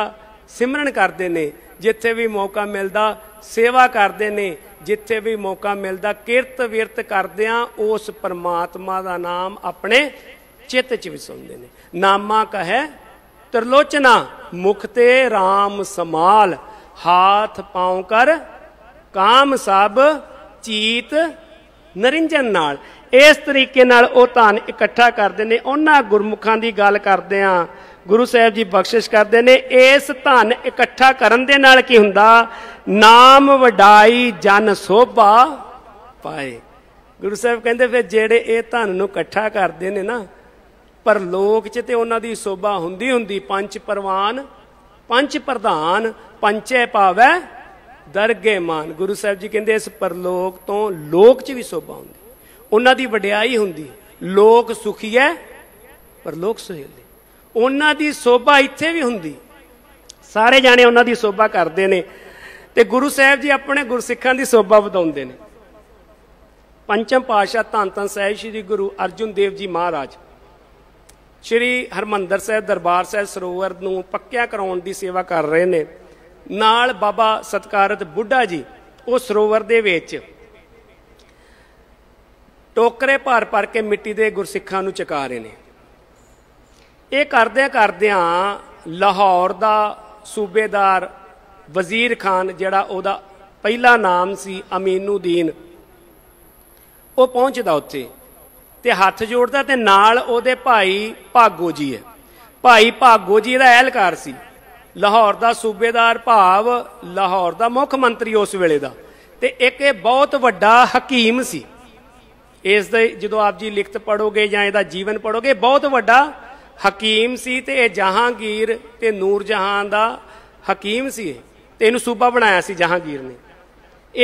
ਸਿਮਰਨ ਕਰਦੇ ਨੇ ਜਿੱਥੇ ਵੀ ਮੌਕਾ ਮਿਲਦਾ ਸੇਵਾ ਕਰਦੇ ਨੇ ਜਿੱਥੇ ਵੀ ਮੌਕਾ ਮਿਲਦਾ ਕਿਰਤ ਵਿਰਤ ਕਰਦਿਆਂ ਉਸ ਪਰਮਾਤਮਾ ਦਾ ਨਾਮ ਆਪਣੇ ਚਿੱਤ 'ਚ ਵਿਸਾਉਂਦੇ ਨੇ ਨਾਮਾ ਕਹੈ ਤਰਲੋਚਨਾ ਮੁਖ ਤੇ RAM ਸਮਾਲ ਹਾਥ ਪਾਉ ਕਰ ਕਾਮ ਸਭ ਚੀਤ ਨਰਿੰਜਨ ਨਾਲ ਇਸ ਤਰੀਕੇ ਨਾਲ ਉਹ ਧਨ ਇਕੱਠਾ ਕਰਦੇ ਨੇ ਉਹਨਾਂ ਗੁਰਮੁਖਾਂ ਦੀ ਗੱਲ ਕਰਦੇ ਆ ਗੁਰੂ ਸਾਹਿਬ ਜੀ ਬਖਸ਼ਿਸ਼ ਕਰਦੇ ਨੇ ਇਸ ਧਨ ਇਕੱਠਾ ਕਰਨ ਦੇ ਨਾਲ ਕੀ ਹੁੰਦਾ ਨਾਮ ਵਡਾਈ ਜਨ ਸੋਭਾ ਪਾਏ ਗੁਰੂ ਸਾਹਿਬ ਕਹਿੰਦੇ ਫਿਰ ਜਿਹੜੇ ਇਹ ਧਨ ਨੂੰ ਇਕੱਠਾ ਕਰਦੇ ਨੇ ਨਾ ਪਰ ਲੋਕ 'ਚ ਤੇ ਉਹਨਾਂ ਦੀ ਸੋਭਾ ਹੁੰਦੀ ਹੁੰਦੀ ਪੰਜ ਪਰਵਾਨ ਪੰਜ ਪ੍ਰਧਾਨ ਪੰਚੇ ਪਾਵੈ ਦਰਗੇ ਮਾਨ ਗੁਰੂ ਸਾਹਿਬ ਜੀ ਕਹਿੰਦੇ ਇਸ ਪਰਲੋਕ ਤੋਂ ਲੋਕ 'ਚ ਵੀ ਸੋਭਾ ਹੁੰਦੀ ਉਹਨਾਂ ਦੀ ਵਡਿਆਈ ਹੁੰਦੀ ਲੋਕ ਸੁਖੀ ਹੈ ਪਰਲੋਕ ਸੁਹੇਲੇ ਉਹਨਾਂ ਦੀ ਸੋਭਾ ਇੱਥੇ ਵੀ ਹੁੰਦੀ ਸਾਰੇ ਜਾਣੇ ਉਹਨਾਂ ਦੀ ਸੋਭਾ ਕਰਦੇ ਨੇ ਤੇ ਗੁਰੂ ਸਾਹਿਬ ਜੀ ਆਪਣੇ ਗੁਰਸਿੱਖਾਂ ਦੀ ਸੋਭਾ ਵਧਾਉਂਦੇ ਨੇ ਪੰਚਮ ਪਾਸ਼ਾ ਧੰਤਨ ਧੰਨ ਸਾਹਿਬ ਸ੍ਰੀ ਗੁਰੂ ਅਰਜੁਨ ਦੇਵ ਜੀ ਮਹਾਰਾਜ ਸ਼੍ਰੀ ਹਰਮੰਦਰ ਸਾਹਿਬ ਦਰਬਾਰ ਸਾਹਿਬ ਸਰੋਵਰ ਨੂੰ ਪੱਕਿਆ ਕਰਾਉਣ ਦੀ ਸੇਵਾ ਕਰ ਰਹੇ ਨੇ ਨਾਲ ਬਾਬਾ ਸਤਕਾਰਤ ਬੁੱਢਾ ਜੀ ਉਹ ਸਰੋਵਰ ਦੇ ਵਿੱਚ ਟੋਕਰੇ ਭਰ ਭਰ ਕੇ ਮਿੱਟੀ ਦੇ ਗੁਰਸਿੱਖਾਂ ਨੂੰ ਚਕਾ ਰਹੇ ਨੇ ਇਹ ਕਰਦਿਆਂ ਕਰਦਿਆਂ ਲਾਹੌਰ ਦਾ ਸੂਬੇਦਾਰ ਵਜ਼ੀਰ ਖਾਨ ਜਿਹੜਾ ਉਹਦਾ ਪਹਿਲਾ ਨਾਮ ਸੀ ਅਮੀਨੁਦੀਨ ਉਹ ਪਹੁੰਚਦਾ ਉੱਥੇ ਤੇ ਹੱਥ ਜੋੜਦਾ ਤੇ ਨਾਲ ਉਹਦੇ ਭਾਈ ਭਾਗੋ ਜੀ ਹੈ ਭਾਈ ਭਾਗੋ ਜੀ ਦਾ ਅਹਿਲਕਾਰ ਸੀ ਲਾਹੌਰ ਦਾ ਸੂਬੇਦਾਰ ਭਾਵ ਲਾਹੌਰ ਦਾ ਮੁੱਖ ਮੰਤਰੀ ਉਸ ਵੇਲੇ ਦਾ ਤੇ ਇੱਕ ਇਹ ਬਹੁਤ ਵੱਡਾ ਹਕੀਮ ਸੀ ਇਸ ਦੇ ਜਦੋਂ ਆਪ ਜੀ ਲਿਖਤ ਪੜੋਗੇ ਜਾਂ ਇਹਦਾ ਜੀਵਨ ਪੜੋਗੇ ਬਹੁਤ ਵੱਡਾ ਹਕੀਮ ਸੀ ਤੇ ਇਹ ਜਹਾਂਗੀਰ ਤੇ ਨੂਰ ਜਹਾਂ ਦਾ ਹਕੀਮ ਸੀ ਤੇ ਇਹਨੂੰ ਸੂਬਾ ਬਣਾਇਆ ਸੀ ਜਹਾਂਗੀਰ ਨੇ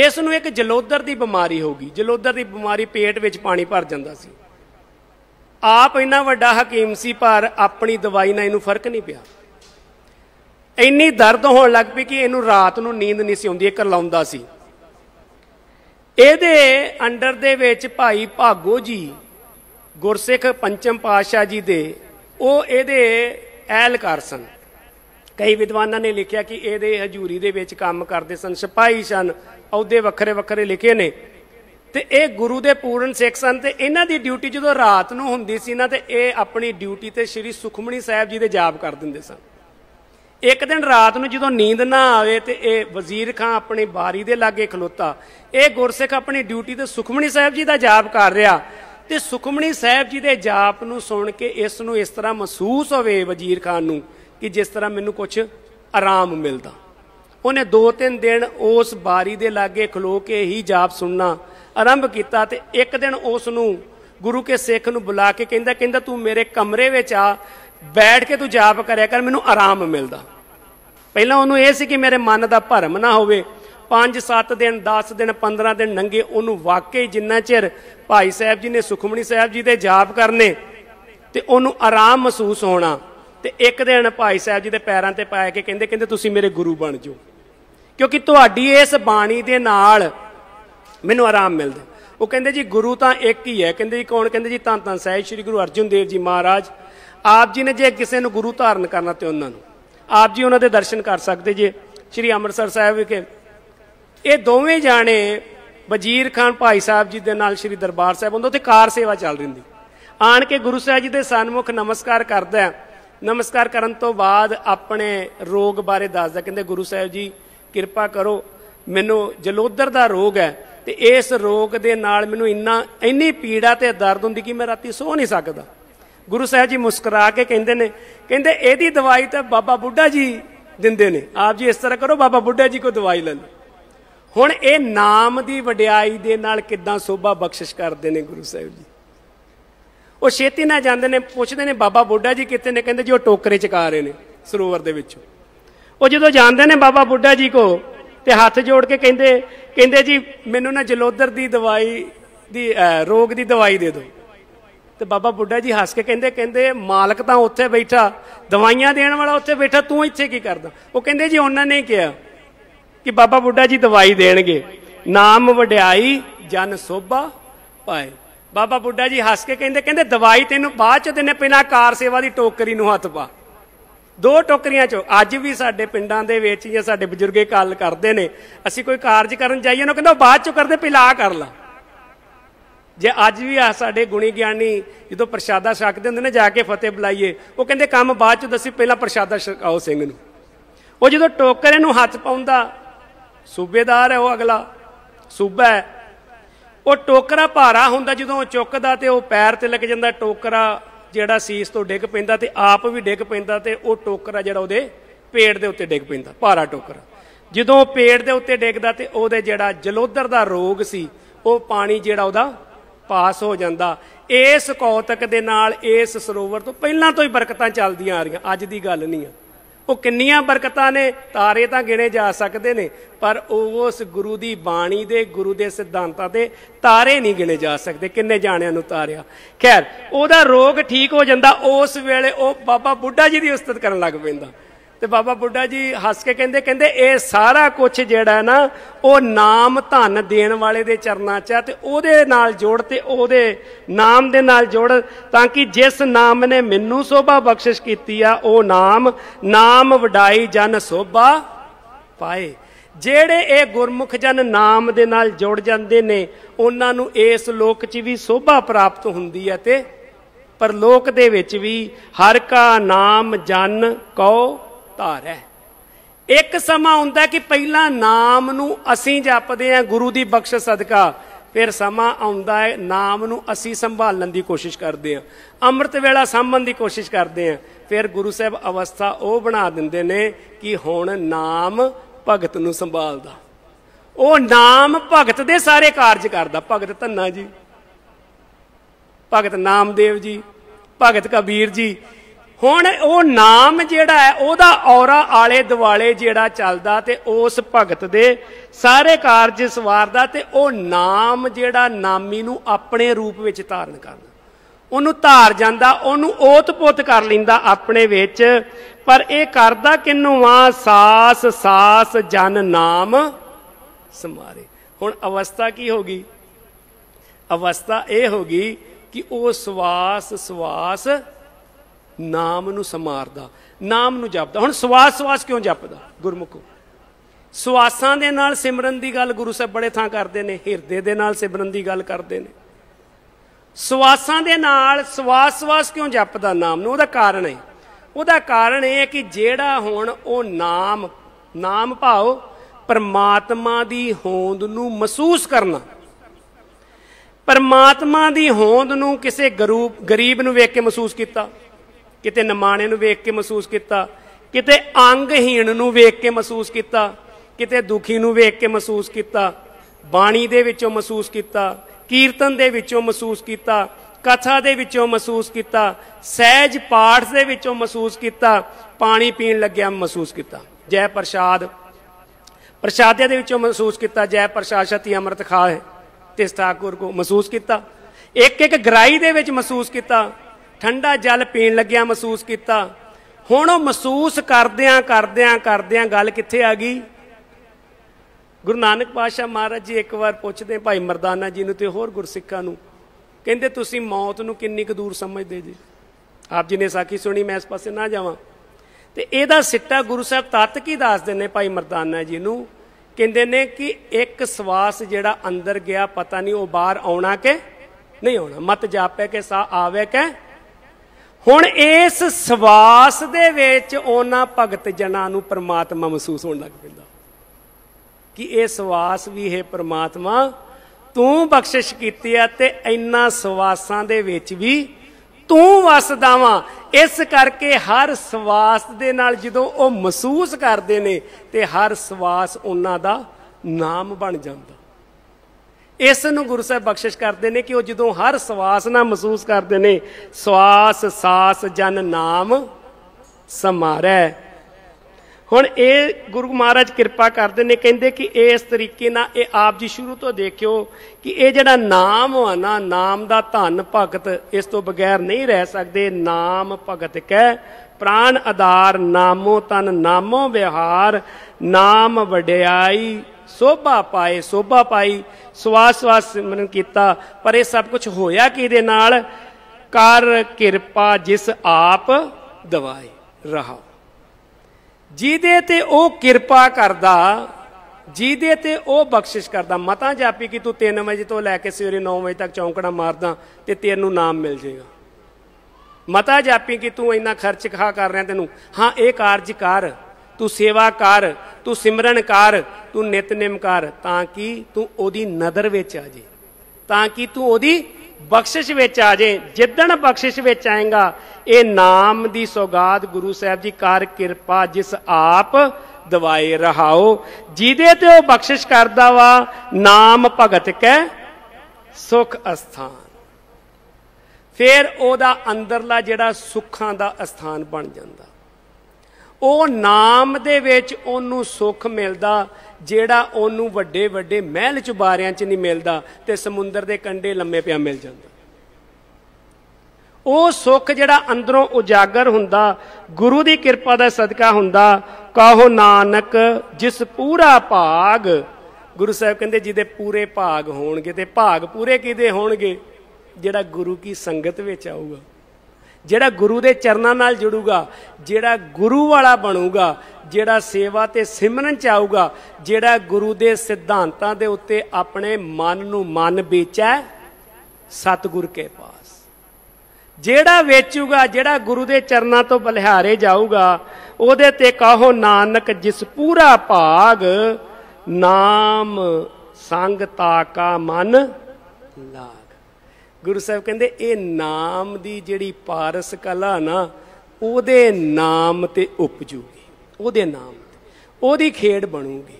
ਇਸ ਨੂੰ ਇੱਕ ਜਲੋਦਰ ਦੀ ਬਿਮਾਰੀ ਹੋ ਗਈ ਜਲੋਦਰ ਦੀ ਬਿਮਾਰੀ ਪੇਟ ਵਿੱਚ ਪਾਣੀ ਭਰ ਜਾਂਦਾ ਸੀ ਆਪ ਇੰਨਾ ਵੱਡਾ ਹਕੀਮ ਸੀ ਪਰ ਆਪਣੀ ਦਵਾਈ ਨਾਲ ਇਹਨੂੰ ਫਰਕ ਨਹੀਂ ਪਿਆ ਇੰਨੀ ਦਰਦ ਹੋਣ ਲੱਗ ਪਈ ਕਿ ਇਹਨੂੰ ਰਾਤ ਨੂੰ ਨੀਂਦ ਨਹੀਂ ਸੀ ਆਉਂਦੀ ਇਹ ਕਰਲਾਉਂਦਾ ਸੀ ਇਹਦੇ ਅੰਡਰ ਦੇ ਵਿੱਚ ਭਾਈ ਭਾਗੋ ਜੀ ਗੁਰਸਿੱਖ ਪੰਚਮ ਪਾਤਸ਼ਾਹ ਜੀ ਦੇ ਉਹ ਇਹਦੇ ਐਲਕਾਰ ਸਨ ਕਈ ਵਿਦਵਾਨਾਂ ਨੇ ਲਿਖਿਆ ਕਿ ਇਹਦੇ ਹਜੂਰੀ ਦੇ ਵਿੱਚ ਕੰਮ ਕਰਦੇ ਸਨ ਸਿਪਾਹੀ ਸਨ ਅਹੁਦੇ ਵੱਖਰੇ ਵੱਖਰੇ ਲਿਖੇ ਨੇ ਤੇ ਇਹ ਗੁਰੂ ਦੇ ਪੂਰਨ ਸਿੱਖ ਸਨ ਤੇ ਇਹਨਾਂ ਦੀ ਡਿਊਟੀ ਜਦੋਂ ਰਾਤ ਨੂੰ ਹੁੰਦੀ ਸੀ ਨਾ ਤੇ ਇਹ ਆਪਣੀ ਡਿਊਟੀ ਤੇ ਸ਼੍ਰੀ ਸੁਖਮਣੀ ਸਾਹਿਬ ਜੀ ਦੇ ਜਾਪ ਕਰ ਦਿੰਦੇ ਸਨ ਇੱਕ ਦਿਨ ਰਾਤ ਨੂੰ ਜਦੋਂ ਨੀਂਦ ਨਾ ਆਵੇ ਤੇ ਇਹ ਵਜ਼ੀਰ ਖਾਂ ਆਪਣੀ ਬਾਰੀ ਦੇ ਲਾਗੇ ਖਲੋਤਾ ਇਹ ਗੁਰਸਿੱਖ ਆਪਣੀ ਡਿਊਟੀ ਤੇ ਸੁਖਮਣੀ ਸਾਹਿਬ ਜੀ ਦਾ ਜਾਪ ਕਰ ਰਿਹਾ ਤੇ ਸੁਖਮਣੀ ਸਾਹਿਬ ਜੀ ਦੇ ਜਾਪ ਨੂੰ ਸੁਣ ਕੇ ਇਸ ਨੂੰ ਇਸ ਤਰ੍ਹਾਂ ਮਹਿਸੂਸ ਹੋਵੇ ਵਜ਼ੀਰ ਖਾਨ ਨੂੰ ਕਿ ਜਿਸ ਤਰ੍ਹਾਂ ਮੈਨੂੰ ਕੁਝ ਆਰਾਮ ਮਿਲਦਾ ਉਹਨੇ 2-3 ਦਿਨ ਉਸ ਬਾਰੀ ਦੇ ਲਾਗੇ ਖਲੋ ਕੇ ਹੀ ਜਾਪ ਸੁਣਨਾ ਆਰੰਭ ਕੀਤਾ ਤੇ ਇੱਕ ਦਿਨ ਉਸ ਨੂੰ ਗੁਰੂ ਕੇ ਸਿੱਖ ਨੂੰ ਬੁਲਾ ਕੇ ਕਹਿੰਦਾ ਕਹਿੰਦਾ ਤੂੰ ਮੇਰੇ ਕਮਰੇ ਵਿੱਚ ਆ ਬੈਠ ਕੇ ਤੂੰ ਜਾਪ ਕਰਿਆ ਕਰ ਮੈਨੂੰ ਆਰਾਮ ਮਿਲਦਾ ਪਹਿਲਾਂ ਉਹਨੂੰ ਇਹ ਸੀ ਕਿ ਮੇਰੇ ਮਨ ਦਾ ਭਰਮ ਨਾ ਹੋਵੇ 5-7 ਦਿਨ 10 ਦਿਨ 15 ਦਿਨ ਨੰਗੇ ਉਹਨੂੰ ਵਾਕਈ ਜਿੰਨਾ ਚਿਰ ਭਾਈ ਸਾਹਿਬ ਜੀ ਨੇ ਸੁਖਮਣੀ ਸਾਹਿਬ ਜੀ ਦੇ ਜਾਪ ਕਰਨੇ ਤੇ ਉਹਨੂੰ ਆਰਾਮ ਮਹਿਸੂਸ ਹੋਣਾ ਤੇ ਇੱਕ ਦਿਨ ਭਾਈ ਸਾਹਿਬ ਜੀ ਦੇ ਪੈਰਾਂ ਤੇ ਪਾਇਆ ਕੇ ਕਹਿੰਦੇ ਕਹਿੰਦੇ ਤੁਸੀਂ ਮੇਰੇ ਗੁਰੂ ਬਣ ਜਾਓ ਕਿਉਂਕਿ ਤੁਹਾਡੀ ਇਸ ਬਾਣੀ ਦੇ ਨਾਲ ਮੈਨੂੰ ਆਰਾਮ ਮਿਲਦਾ ਉਹ ਕਹਿੰਦੇ ਜੀ ਗੁਰੂ ਤਾਂ ਇੱਕ ਹੀ ਹੈ ਕਹਿੰਦੇ ਜੀ ਕੌਣ ਕਹਿੰਦੇ ਜੀ ਤਾਂ ਤਾਂ ਸਹਿਜ ਸ੍ਰੀ ਗੁਰੂ ਅਰਜਨ ਦੇਵ ਜੀ ਮਹਾਰਾਜ ਆਪ ਜੀ ਨੇ ਜੇ ਕਿਸੇ ਨੂੰ ਗੁਰੂ ਧਾਰਨ ਕਰਨਾ ਤੇ ਉਹਨਾਂ ਨੂੰ ਆਪ ਜੀ ਉਹਨਾਂ ਦੇ ਦਰਸ਼ਨ ਕਰ ਸਕਦੇ ਜੇ ਸ੍ਰੀ ਅੰਮ੍ਰਿਤਸਰ ਸਾਹਿਬ ਵਿਖੇ ਇਹ ਦੋਵੇਂ ਜਾਣੇ ਵਜ਼ੀਰ ਖਾਨ ਭਾਈ ਸਾਹਿਬ ਜੀ ਦੇ ਨਾਲ ਸ੍ਰੀ ਦਰਬਾਰ ਸਾਹਿਬ ਉਹਨਾਂ ਤੇ ਕਾਰ ਸੇਵਾ ਚੱਲ ਰਹੀ ਹੁੰਦੀ ਆਣ ਕੇ ਗੁਰੂ ਸਾਹਿਬ ਜੀ ਦੇ ਸਨਮੁਖ ਨਮਸਕਾਰ ਕਰਦਾ ਨਮਸਕਾਰ ਕਰਨ ਤੋਂ ਬਾਅਦ ਆਪਣੇ ਰੋਗ ਬਾਰੇ ਦੱਸਦਾ ਕਹਿੰਦੇ ਗੁਰੂ ਸਾਹਿਬ ਜੀ ਕਿਰਪਾ ਕਰੋ ਮੈਨੂੰ ਜਲੋਦਰ ਦਾ ਰੋਗ ਹੈ ਤੇ ਇਸ ਰੋਗ ਦੇ ਨਾਲ ਮੈਨੂੰ ਇੰਨਾ ਇੰਨੀ ਪੀੜਾ ਤੇ ਦਰਦ ਹੁੰਦੀ ਕਿ ਮੈਂ ਰਾਤੀ ਸੋ ਨਹੀਂ ਸਕਦਾ ਗੁਰੂ ਸਾਹਿਬ ਜੀ ਮੁਸਕਰਾ ਕੇ ਕਹਿੰਦੇ ਨੇ ਕਹਿੰਦੇ ਇਹਦੀ ਦਵਾਈ ਤਾਂ ਬਾਬਾ ਬੁੱਢਾ ਜੀ ਦਿੰਦੇ ਨੇ ਆਪ ਜੀ ਇਸ ਤਰ੍ਹਾਂ ਕਰੋ ਬਾਬਾ ਬੁੱਢਾ ਜੀ ਕੋ ਦਵਾਈ ਲੈ ਲਓ ਹੁਣ ਇਹ ਨਾਮ ਦੀ ਵਡਿਆਈ ਦੇ ਨਾਲ ਕਿੱਦਾਂ ਸੋਭਾ ਬਖਸ਼ਿਸ਼ ਕਰਦੇ ਨੇ ਗੁਰੂ ਸਾਹਿਬ ਜੀ ਉਹ ਛੇਤੀ ਨਾਲ ਜਾਂਦੇ ਨੇ ਪੁੱਛਦੇ ਨੇ ਬਾਬਾ ਬੁੱਢਾ ਜੀ ਕਿਤੇ ਨੇ ਕਹਿੰਦੇ ਜੀ ਉਹ ਟੋਕਰੇ ਚ ਕਾ ਰਹੇ ਨੇ ਸਰੋਵਰ ਦੇ ਵਿੱਚ ਉਹ ਜਦੋਂ ਜਾਂਦੇ ਨੇ ਬਾਬਾ ਬੁੱਢਾ ਜੀ ਕੋ ਤੇ ਹੱਥ ਜੋੜ ਕੇ ਕਹਿੰਦੇ ਕਹਿੰਦੇ ਜੀ ਮੈਨੂੰ ਨਾ ਜਲੋਦਰ ਦੀ ਦਵਾਈ ਦੀ ਰੋਗ ਦੀ ਦਵਾਈ ਦੇ ਦਿਓ ਤੇ ਬਾਬਾ ਬੁੱਢਾ ਜੀ ਹੱਸ ਕੇ ਕਹਿੰਦੇ ਕਹਿੰਦੇ ਮਾਲਕ ਤਾਂ ਉੱਥੇ ਬੈਠਾ ਦਵਾਈਆਂ ਦੇਣ ਵਾਲਾ ਉੱਥੇ ਬੈਠਾ ਤੂੰ ਇੱਥੇ ਕੀ ਕਰਦਾ ਉਹ ਕਹਿੰਦੇ ਜੀ ਉਹਨਾਂ ਨੇ ਕਿਹਾ ਕਿ ਬਾਬਾ ਬੁੱਢਾ ਜੀ ਦਵਾਈ ਦੇਣਗੇ ਨਾਮ ਵਡਿਆਈ ਜਨ ਸੋਭਾ ਪਾਏ ਬਾਬਾ ਬੁੱਢਾ ਜੀ ਹੱਸ ਕੇ ਕਹਿੰਦੇ ਕਹਿੰਦੇ ਦਵਾਈ ਤੈਨੂੰ ਬਾਅਦ ਚ ਦੇਣੇ ਪਹਿਲਾਂ ਕਾਰ ਸੇਵਾ ਦੀ ਟੋਕਰੀ ਨੂੰ ਹੱਥ ਪਾ ਦੋ ਟੋਕਰੀਆਂ ਚੋਂ ਅੱਜ ਵੀ ਸਾਡੇ ਪਿੰਡਾਂ ਦੇ ਵਿੱਚ ਜਾਂ ਸਾਡੇ ਬਜ਼ੁਰਗੇ ਕਾਲ ਕਰਦੇ ਨੇ ਅਸੀਂ ਕੋਈ ਕਾਰਜ ਕਰਨ ਜਾਈਏ ਨਾ ਕਹਿੰਦਾ ਬਾਅਦ ਚੋਂ ਕਰਦੇ ਪਿਲਾ ਕਰ ਲਾ ਜੇ ਅੱਜ ਵੀ ਆ ਸਾਡੇ ਗੁਣੀ ਗਿਆਨੀ ਜਦੋਂ ਪ੍ਰਸ਼ਾਦਾ ਛਕਦੇ ਹੁੰਦੇ ਨੇ ਜਾ ਕੇ ਫਤਿਹ ਬੁਲਾਈਏ ਉਹ ਕਹਿੰਦੇ ਕੰਮ ਬਾਅਦ ਚ ਦੱਸੀ ਪਹਿਲਾਂ ਪ੍ਰਸ਼ਾਦਾ ਛਕਾਓ ਸਿੰਘ ਨੂੰ ਉਹ ਜਦੋਂ ਟੋਕਰੇ ਨੂੰ ਹੱਥ ਪਾਉਂਦਾ ਸੂਬੇਦਾਰ ਹੈ ਉਹ ਅਗਲਾ ਸੂਬਾ ਉਹ ਟੋਕਰਾ ਭਾਰਾ ਹੁੰਦਾ ਜਦੋਂ ਉਹ ਚੁੱਕਦਾ ਤੇ ਉਹ ਪੈਰ ਤੇ ਲੱਗ ਜਾਂਦਾ ਟੋਕਰਾ ਜਿਹੜਾ ਸੀਸ ਤੋਂ ਡਿੱਗ ਪੈਂਦਾ ਤੇ ਆਪ ਵੀ ਡਿੱਗ ਪੈਂਦਾ ਤੇ ਉਹ ਟੋਕਰਾ ਜਿਹੜਾ ਉਹਦੇ ਪੇਟ ਦੇ ਉੱਤੇ ਡਿੱਗ ਪੈਂਦਾ ਭਾਰਾ ਟੋਕਰਾ ਜਦੋਂ ਪੇਟ ਦੇ ਉੱਤੇ ਡਿੱਗਦਾ ਤੇ ਉਹਦੇ ਜਿਹੜਾ ਜਲੋਦਰ ਦਾ ਰੋਗ ਸੀ ਉਹ ਪਾਣੀ ਜਿਹੜਾ ਉਹਦਾ ਪਾਸ ਹੋ ਜਾਂਦਾ ਇਸ ਕੌਤਕ ਦੇ ਨਾਲ ਇਸ ਸਰੋਵਰ ਤੋਂ ਪਹਿਲਾਂ ਤੋਂ ਹੀ ਬਰਕਤਾਂ ਚੱਲਦੀਆਂ ਆ ਰਹੀਆਂ ਅੱਜ ਦੀ ਗੱਲ ਨਹੀਂ ਆ ਉਹ ਕਿੰਨੀਆਂ ਬਰਕਤਾਂ ਨੇ ਤਾਰੇ ਤਾਂ ਗਿਣੇ ਜਾ ਸਕਦੇ ਨੇ ਪਰ ਉਸ ਗੁਰੂ ਦੀ ਬਾਣੀ ਦੇ ਗੁਰੂ ਦੇ ਸਿਧਾਂਤਾਂ ਤੇ ਤਾਰੇ ਨਹੀਂ ਗਿਣੇ ਜਾ ਸਕਦੇ ਕਿੰਨੇ ਜਾਣਿਆਂ ਨੂੰ ਤਾਰਿਆ ਖੈਰ ਉਹਦਾ ਰੋਗ ਠੀਕ ਹੋ ਜਾਂਦਾ ਉਸ ਵੇਲੇ ਉਹ ਬਾਬਾ ਬੁੱਢਾ ਜੀ ਦੀ ਉਸਤਤ ਕਰਨ ਲੱਗ ਪੈਂਦਾ ਤੇ ਬਾਬਾ ਬੁੱਢਾ ਜੀ ਹੱਸ ਕੇ ਕਹਿੰਦੇ ਕਹਿੰਦੇ ਇਹ ਸਾਰਾ ਕੁਝ ਜਿਹੜਾ ਨਾ ਉਹ ਨਾਮ ਧਨ ਦੇਣ ਵਾਲੇ ਦੇ ਚਰਨਾਂ 'ਚ ਆ ਤੇ ਉਹਦੇ ਨਾਲ ਜੋੜ ਤੇ ਉਹਦੇ ਨਾਮ ਦੇ ਨਾਲ ਜੋੜ ਤਾਂ ਕਿ ਜਿਸ ਨਾਮ ਨੇ ਮੈਨੂੰ ਸੋਭਾ ਬਖਸ਼ਿਸ਼ ਕੀਤੀ ਆ ਉਹ ਨਾਮ ਨਾਮ ਵਡਾਈ ਜਨ ਸੋਭਾ ਪਾਏ ਜਿਹੜੇ ਇਹ ਗੁਰਮੁਖ ਜਨ ਨਾਮ ਦੇ ਨਾਲ ਜੁੜ ਜਾਂਦੇ ਨੇ ਉਹਨਾਂ ਨੂੰ ਇਸ ਲੋਕ 'ਚ ਵੀ ਸੋਭਾ ਪ੍ਰਾਪਤ ਹੁੰਦੀ ਹੈ ਤੇ ਪਰਲੋਕ ਦੇ ਵਿੱਚ ਵੀ ਹਰ ਕਾ ਨਾਮ ਜਨ ਕਉ ਅਵਤਾਰ ਹੈ ਇੱਕ ਸਮਾਂ ਹੁੰਦਾ ਕਿ ਪਹਿਲਾਂ ਨਾਮ ਨੂੰ ਅਸੀਂ ਜਪਦੇ ਆ ਗੁਰੂ ਦੀ ਬਖਸ਼ਿਸ਼ ਸਦਕਾ ਫਿਰ ਸਮਾਂ ਆਉਂਦਾ ਹੈ ਨਾਮ ਨੂੰ ਅਸੀਂ ਸੰਭਾਲਣ ਦੀ ਕੋਸ਼ਿਸ਼ ਕਰਦੇ ਆ ਅੰਮ੍ਰਿਤ ਵੇਲਾ ਸੰਭਾਲਣ ਦੀ ਕੋਸ਼ਿਸ਼ ਕਰਦੇ ਆ ਫਿਰ ਗੁਰੂ ਸਾਹਿਬ ਅਵਸਥਾ ਉਹ ਬਣਾ ਦਿੰਦੇ ਨੇ ਕਿ ਹੁਣ ਨਾਮ ਭਗਤ ਨੂੰ ਸੰਭਾਲਦਾ ਉਹ ਨਾਮ ਭਗਤ ਦੇ ਸਾਰੇ ਕਾਰਜ ਕਰਦਾ ਭਗਤ ਧੰਨਾ ਜੀ ਭਗਤ ਨਾਮਦੇਵ ਜੀ ਭਗਤ ਕਬੀਰ ਜੀ ਹੁਣ ਉਹ ਨਾਮ ਜਿਹੜਾ ਹੈ ਉਹਦਾ ਔਰਾ ਆਲੇ ਦੁਆਲੇ ਜਿਹੜਾ ਚੱਲਦਾ ਤੇ ਉਸ ਭਗਤ ਦੇ ਸਾਰੇ ਕਾਰਜ ਸਵਾਰਦਾ ਤੇ ਉਹ ਨਾਮ ਜਿਹੜਾ ਨਾਮੀ ਨੂੰ ਆਪਣੇ ਰੂਪ ਵਿੱਚ ਧਾਰਨ ਕਰਦਾ ਉਹਨੂੰ ਧਾਰ ਜਾਂਦਾ ਉਹਨੂੰ ਓਤਪੋਤ ਕਰ ਲਿੰਦਾ ਆਪਣੇ ਵਿੱਚ ਪਰ ਇਹ ਕਰਦਾ ਕਿੰਨੂ ਆ ਸਾਸ ਸਾਸ ਜਨ ਨਾਮ ਸਮਾਰੇ ਹੁਣ ਅਵਸਥਾ ਕੀ ਹੋ ਗਈ ਅਵਸਥਾ ਇਹ ਹੋ ਗਈ ਕਿ ਉਹ ਸਵਾਸ ਸਵਾਸ ਨਾਮ ਨੂੰ ਸਮਾਰਦਾ ਨਾਮ ਨੂੰ ਜਪਦਾ ਹੁਣ ਸਵਾਸ ਸਵਾਸ ਕਿਉਂ ਜਪਦਾ ਗੁਰਮੁਖੋ ਸਵਾਸਾਂ ਦੇ ਨਾਲ ਸਿਮਰਨ ਦੀ ਗੱਲ ਗੁਰੂ ਸਾਹਿਬ ਬੜੇ ਥਾਂ ਕਰਦੇ ਨੇ ਹਿਰਦੇ ਦੇ ਨਾਲ ਸਿਮਰਨ ਦੀ ਗੱਲ ਕਰਦੇ ਨੇ ਸਵਾਸਾਂ ਦੇ ਨਾਲ ਸਵਾਸ ਸਵਾਸ ਕਿਉਂ ਜਪਦਾ ਨਾਮ ਨੂੰ ਉਹਦਾ ਕਾਰਨ ਹੈ ਉਹਦਾ ਕਾਰਨ ਇਹ ਹੈ ਕਿ ਜਿਹੜਾ ਹੁਣ ਉਹ ਨਾਮ ਨਾਮ ਭਾਉ ਪਰਮਾਤਮਾ ਦੀ ਹੋਂਦ ਨੂੰ ਮਹਿਸੂਸ ਕਰਨਾ ਪਰਮਾਤਮਾ ਦੀ ਹੋਂਦ ਨੂੰ ਕਿਸੇ ਗਰੀਬ ਨੂੰ ਵੇਖ ਕੇ ਮਹਿਸੂਸ ਕੀਤਾ ਕਿਤੇ ਨਮਾਣੇ ਨੂੰ ਵੇਖ ਕੇ ਮਹਿਸੂਸ ਕੀਤਾ ਕਿਤੇ ਅੰਗਹੀਣ ਨੂੰ ਵੇਖ ਕੇ ਮਹਿਸੂਸ ਕੀਤਾ ਕਿਤੇ ਦੁਖੀ ਨੂੰ ਵੇਖ ਕੇ ਮਹਿਸੂਸ ਕੀਤਾ ਬਾਣੀ ਦੇ ਵਿੱਚੋਂ ਮਹਿਸੂਸ ਕੀਤਾ ਕੀਰਤਨ ਦੇ ਵਿੱਚੋਂ ਮਹਿਸੂਸ ਕੀਤਾ ਕਥਾ ਦੇ ਵਿੱਚੋਂ ਮਹਿਸੂਸ ਕੀਤਾ ਸਹਿਜ ਪਾਠ ਦੇ ਵਿੱਚੋਂ ਮਹਿਸੂਸ ਕੀਤਾ ਪਾਣੀ ਪੀਣ ਲੱਗਿਆ ਮਹਿਸੂਸ ਕੀਤਾ ਜੈ ਪ੍ਰਸ਼ਾਦ ਪ੍ਰਸ਼ਾਦਿਆ ਦੇ ਵਿੱਚੋਂ ਮਹਿਸੂਸ ਕੀਤਾ ਜੈ ਸ਼ਤੀ ਅੰਮ੍ਰਿਤ ਖਾਏ ਤਿਸ ਠਾਕੁਰ ਕੋ ਮਹਿਸੂਸ ਕੀਤਾ ਇੱਕ ਇੱਕ ਗਰਾਈ ਦੇ ਵਿੱਚ ਮਹਿਸੂਸ ਕੀਤਾ ਠੰਡਾ ਜਲ ਪੀਣ ਲੱਗਿਆ ਮਹਿਸੂਸ ਕੀਤਾ ਹੁਣ ਉਹ ਮਹਿਸੂਸ ਕਰਦਿਆਂ ਕਰਦਿਆਂ ਕਰਦਿਆਂ ਗੱਲ ਕਿੱਥੇ ਆ ਗਈ ਗੁਰੂ ਨਾਨਕ ਪਾਸ਼ਾ ਮਹਾਰਾਜ ਜੀ ਇੱਕ ਵਾਰ ਪੁੱਛਦੇ ਭਾਈ ਮਰਦਾਨਾ ਜੀ ਨੂੰ ਤੇ ਹੋਰ ਗੁਰਸਿੱਖਾਂ ਨੂੰ ਕਹਿੰਦੇ ਤੁਸੀਂ ਮੌਤ ਨੂੰ ਕਿੰਨੀ ਕੁ ਦੂਰ ਸਮਝਦੇ ਜੀ ਆਪ ਜੀ ਨੇ ਸਾਖੀ ਸੁਣੀ ਮੈਂ ਇਸ ਪਾਸੇ ਨਾ ਜਾਵਾਂ ਤੇ ਇਹਦਾ ਸਿੱਟਾ ਗੁਰੂ ਸਾਹਿਬ ਤਤ ਕੀ ਦੱਸ ਦਿੰਨੇ ਭਾਈ ਮਰਦਾਨਾ ਜੀ ਨੂੰ ਕਹਿੰਦੇ ਨੇ ਕਿ ਇੱਕ ਸਵਾਸ ਜਿਹੜਾ ਅੰਦਰ ਗਿਆ ਪਤਾ ਨਹੀਂ ਉਹ ਬਾਹਰ ਆਉਣਾ ਕਿ ਨਹੀਂ ਆਉਣਾ ਮਤ ਜਾਪੇ ਕਿ ਸਾ ਆਵੇ ਕਿ ਹੁਣ ਇਸ ਸਵਾਸ ਦੇ ਵਿੱਚ ਉਹਨਾਂ ਭਗਤ ਜਨਾਂ ਨੂੰ ਪ੍ਰਮਾਤਮਾ ਮਹਿਸੂਸ ਹੋਣ ਲੱਗ ਪੈਂਦਾ ਕਿ ਇਹ ਸਵਾਸ ਵੀ ਹੈ ਪ੍ਰਮਾਤਮਾ ਤੂੰ ਬਖਸ਼ਿਸ਼ ਕੀਤੀ ਆ ਤੇ ਇੰਨਾ ਸਵਾਸਾਂ ਦੇ ਵਿੱਚ ਵੀ ਤੂੰ ਵਸਦਾ ਵਾਂ ਇਸ ਕਰਕੇ ਹਰ ਸਵਾਸ ਦੇ ਨਾਲ ਜਦੋਂ ਉਹ ਮਹਿਸੂਸ ਕਰਦੇ ਨੇ ਤੇ ਹਰ ਸਵਾਸ ਉਹਨਾਂ ਦਾ ਨਾਮ ਬਣ ਜਾਂਦਾ ਇਸ ਨੂੰ ਗੁਰੂ ਸਾਹਿਬ ਬਖਸ਼ਿਸ਼ ਕਰਦੇ ਨੇ ਕਿ ਉਹ ਜਦੋਂ ਹਰ ਸਵਾਸ ਨਾਲ ਮਹਿਸੂਸ ਕਰਦੇ ਨੇ ਸਵਾਸ ਸਾਸ ਜਨ ਨਾਮ ਸਮਾਰੈ ਹੁਣ ਇਹ ਗੁਰੂ ਮਹਾਰਾਜ ਕਿਰਪਾ ਕਰਦੇ ਨੇ ਕਹਿੰਦੇ ਕਿ ਇਸ ਤਰੀਕੇ ਨਾਲ ਇਹ ਆਪ ਜੀ ਸ਼ੁਰੂ ਤੋਂ ਦੇਖਿਓ ਕਿ ਇਹ ਜਿਹੜਾ ਨਾਮ ਹੋਣਾ ਨਾ ਨਾਮ ਦਾ ਧਨ ਭਗਤ ਇਸ ਤੋਂ ਬਗੈਰ ਨਹੀਂ ਰਹਿ ਸਕਦੇ ਨਾਮ ਭਗਤ ਕੈ ਪ੍ਰਾਨ ਆਧਾਰ ਨਾਮੋ ਤਨ ਨਾਮੋ ਵਿਹਾਰ ਨਾਮ ਵਡਿਆਈ ਸੋਭਾ ਪਾਏ ਸੋਭਾ ਪਾਈ ਸਵਾਸ ਸਵਾਸ ਸਿਮਰਨ ਕੀਤਾ ਪਰ ਇਹ ਸਭ ਕੁਝ ਹੋਇਆ ਕਿਹਦੇ ਨਾਲ ਕਰ ਕਿਰਪਾ ਜਿਸ ਆਪ ਦਵਾਏ ਰਹਾ ਜਿਹਦੇ ਤੇ ਉਹ ਕਿਰਪਾ ਕਰਦਾ ਜਿਹਦੇ ਤੇ ਉਹ ਬਖਸ਼ਿਸ਼ ਕਰਦਾ ਮਤਾ ਜਾਪੀ ਕਿ ਤੂੰ 3 ਵਜੇ ਤੋਂ ਲੈ ਕੇ ਸਵੇਰੇ 9 ਵਜੇ ਤੱਕ ਚੌਂਕੜਾ ਮਾਰਦਾ ਤੇ ਤੈਨੂੰ ਨਾਮ ਮਿਲ ਜਾਏਗਾ ਮਤਾ ਜਾਪੀ ਕਿ ਤੂੰ ਇੰਨਾ ਖਰਚ ਖਾ ਕਰ ਰਿਹਾ ਤੈਨੂੰ ਹਾਂ ਇਹ ਕਾਰਜ ਕਰ ਤੂੰ ਸੇਵਾ ਕਰ ਤੂੰ ਸਿਮਰਨ ਕਰ ਤੂੰ ਨਿਤਨੇਮ ਕਰ ਤਾਂ ਕਿ ਤੂੰ ਉਹਦੀ ਨਦਰ ਵਿੱਚ ਆ ਜੇ ਤਾਂ ਕਿ ਤੂੰ ਉਹਦੀ ਬਖਸ਼ਿਸ਼ ਵਿੱਚ ਆ ਜੇ ਜਿੱਦਣ ਬਖਸ਼ਿਸ਼ ਵਿੱਚ ਆਏਗਾ ਇਹ ਨਾਮ ਦੀ ਸੌਗਾਤ ਗੁਰੂ ਸਾਹਿਬ ਜੀ ਕਰ ਕਿਰਪਾ ਜਿਸ ਆਪ ਦਵਾਏ ਰਹਾਓ ਜਿਹਦੇ ਤੇ ਉਹ ਬਖਸ਼ਿਸ਼ ਕਰਦਾ ਵਾ ਨਾਮ ਭਗਤ ਕੈ ਸੁਖ ਅਸਥਾਨ ਫਿਰ ਉਹਦਾ ਅੰਦਰਲਾ ਜਿਹੜਾ ਸੁੱਖਾਂ ਦਾ ਅਸਥਾਨ ਬਣ ਜਾਂਦਾ ਉਹ ਨਾਮ ਦੇ ਵਿੱਚ ਉਹਨੂੰ ਸੁੱਖ ਮਿਲਦਾ ਜਿਹੜਾ ਉਹਨੂੰ ਵੱਡੇ ਵੱਡੇ ਮਹਿਲ ਚ ਬਾਰਿਆਂ ਚ ਨਹੀਂ ਮਿਲਦਾ ਤੇ ਸਮੁੰਦਰ ਦੇ ਕੰਢੇ ਲੰਮੇ ਪਿਆ ਮਿਲ ਜਾਂਦਾ ਉਹ ਸੁੱਖ ਜਿਹੜਾ ਅੰਦਰੋਂ ਉਜਾਗਰ ਹੁੰਦਾ ਗੁਰੂ ਦੀ ਕਿਰਪਾ ਦਾ ਸਦਕਾ ਹੁੰਦਾ ਕਾਹੋ ਨਾਨਕ ਜਿਸ ਪੂਰਾ ਭਾਗ ਗੁਰੂ ਸਾਹਿਬ ਕਹਿੰਦੇ ਜਿਹਦੇ ਪੂਰੇ ਭਾਗ ਹੋਣਗੇ ਤੇ ਭਾਗ ਪੂਰੇ ਕਿਦੇ ਹੋਣਗੇ ਜਿਹੜਾ ਗੁਰੂ ਕੀ ਸੰਗਤ ਵਿੱਚ ਆਊਗਾ ਜਿਹੜਾ ਗੁਰੂ ਦੇ ਚਰਨਾਂ ਨਾਲ ਜੁੜੂਗਾ ਜਿਹੜਾ ਗੁਰੂ ਵਾਲਾ ਬਣੂਗਾ ਜਿਹੜਾ ਸੇਵਾ ਤੇ ਸਿਮਰਨ ਚ ਆਊਗਾ ਜਿਹੜਾ ਗੁਰੂ ਦੇ ਸਿਧਾਂਤਾਂ ਦੇ ਉੱਤੇ ਆਪਣੇ ਮਨ ਨੂੰ ਮਨ ਵੇਚੈ ਸਤਗੁਰ ਕੇ ਪਾਸ ਜਿਹੜਾ ਵੇਚੂਗਾ ਜਿਹੜਾ ਗੁਰੂ ਦੇ ਚਰਨਾਂ ਤੋਂ ਬਲਿਹਾਰੇ ਜਾਊਗਾ ਉਹਦੇ ਤੇ ਕਹੋ ਨਾਨਕ ਜਿਸ ਪੂਰਾ ਭਾਗ ਨਾਮ ਸੰਗਤਾ ਕਾ ਮਨ ਲਾ ਗੁਰੂ ਸਾਹਿਬ ਕਹਿੰਦੇ ਇਹ ਨਾਮ ਦੀ ਜਿਹੜੀ ਪਾਰਸ ਕਲਾ ਨਾ ਉਹਦੇ ਨਾਮ ਤੇ ਉਪਜੂਗੀ ਉਹਦੇ ਨਾਮ ਤੇ ਉਹਦੀ ਖੇਡ ਬਣੂਗੀ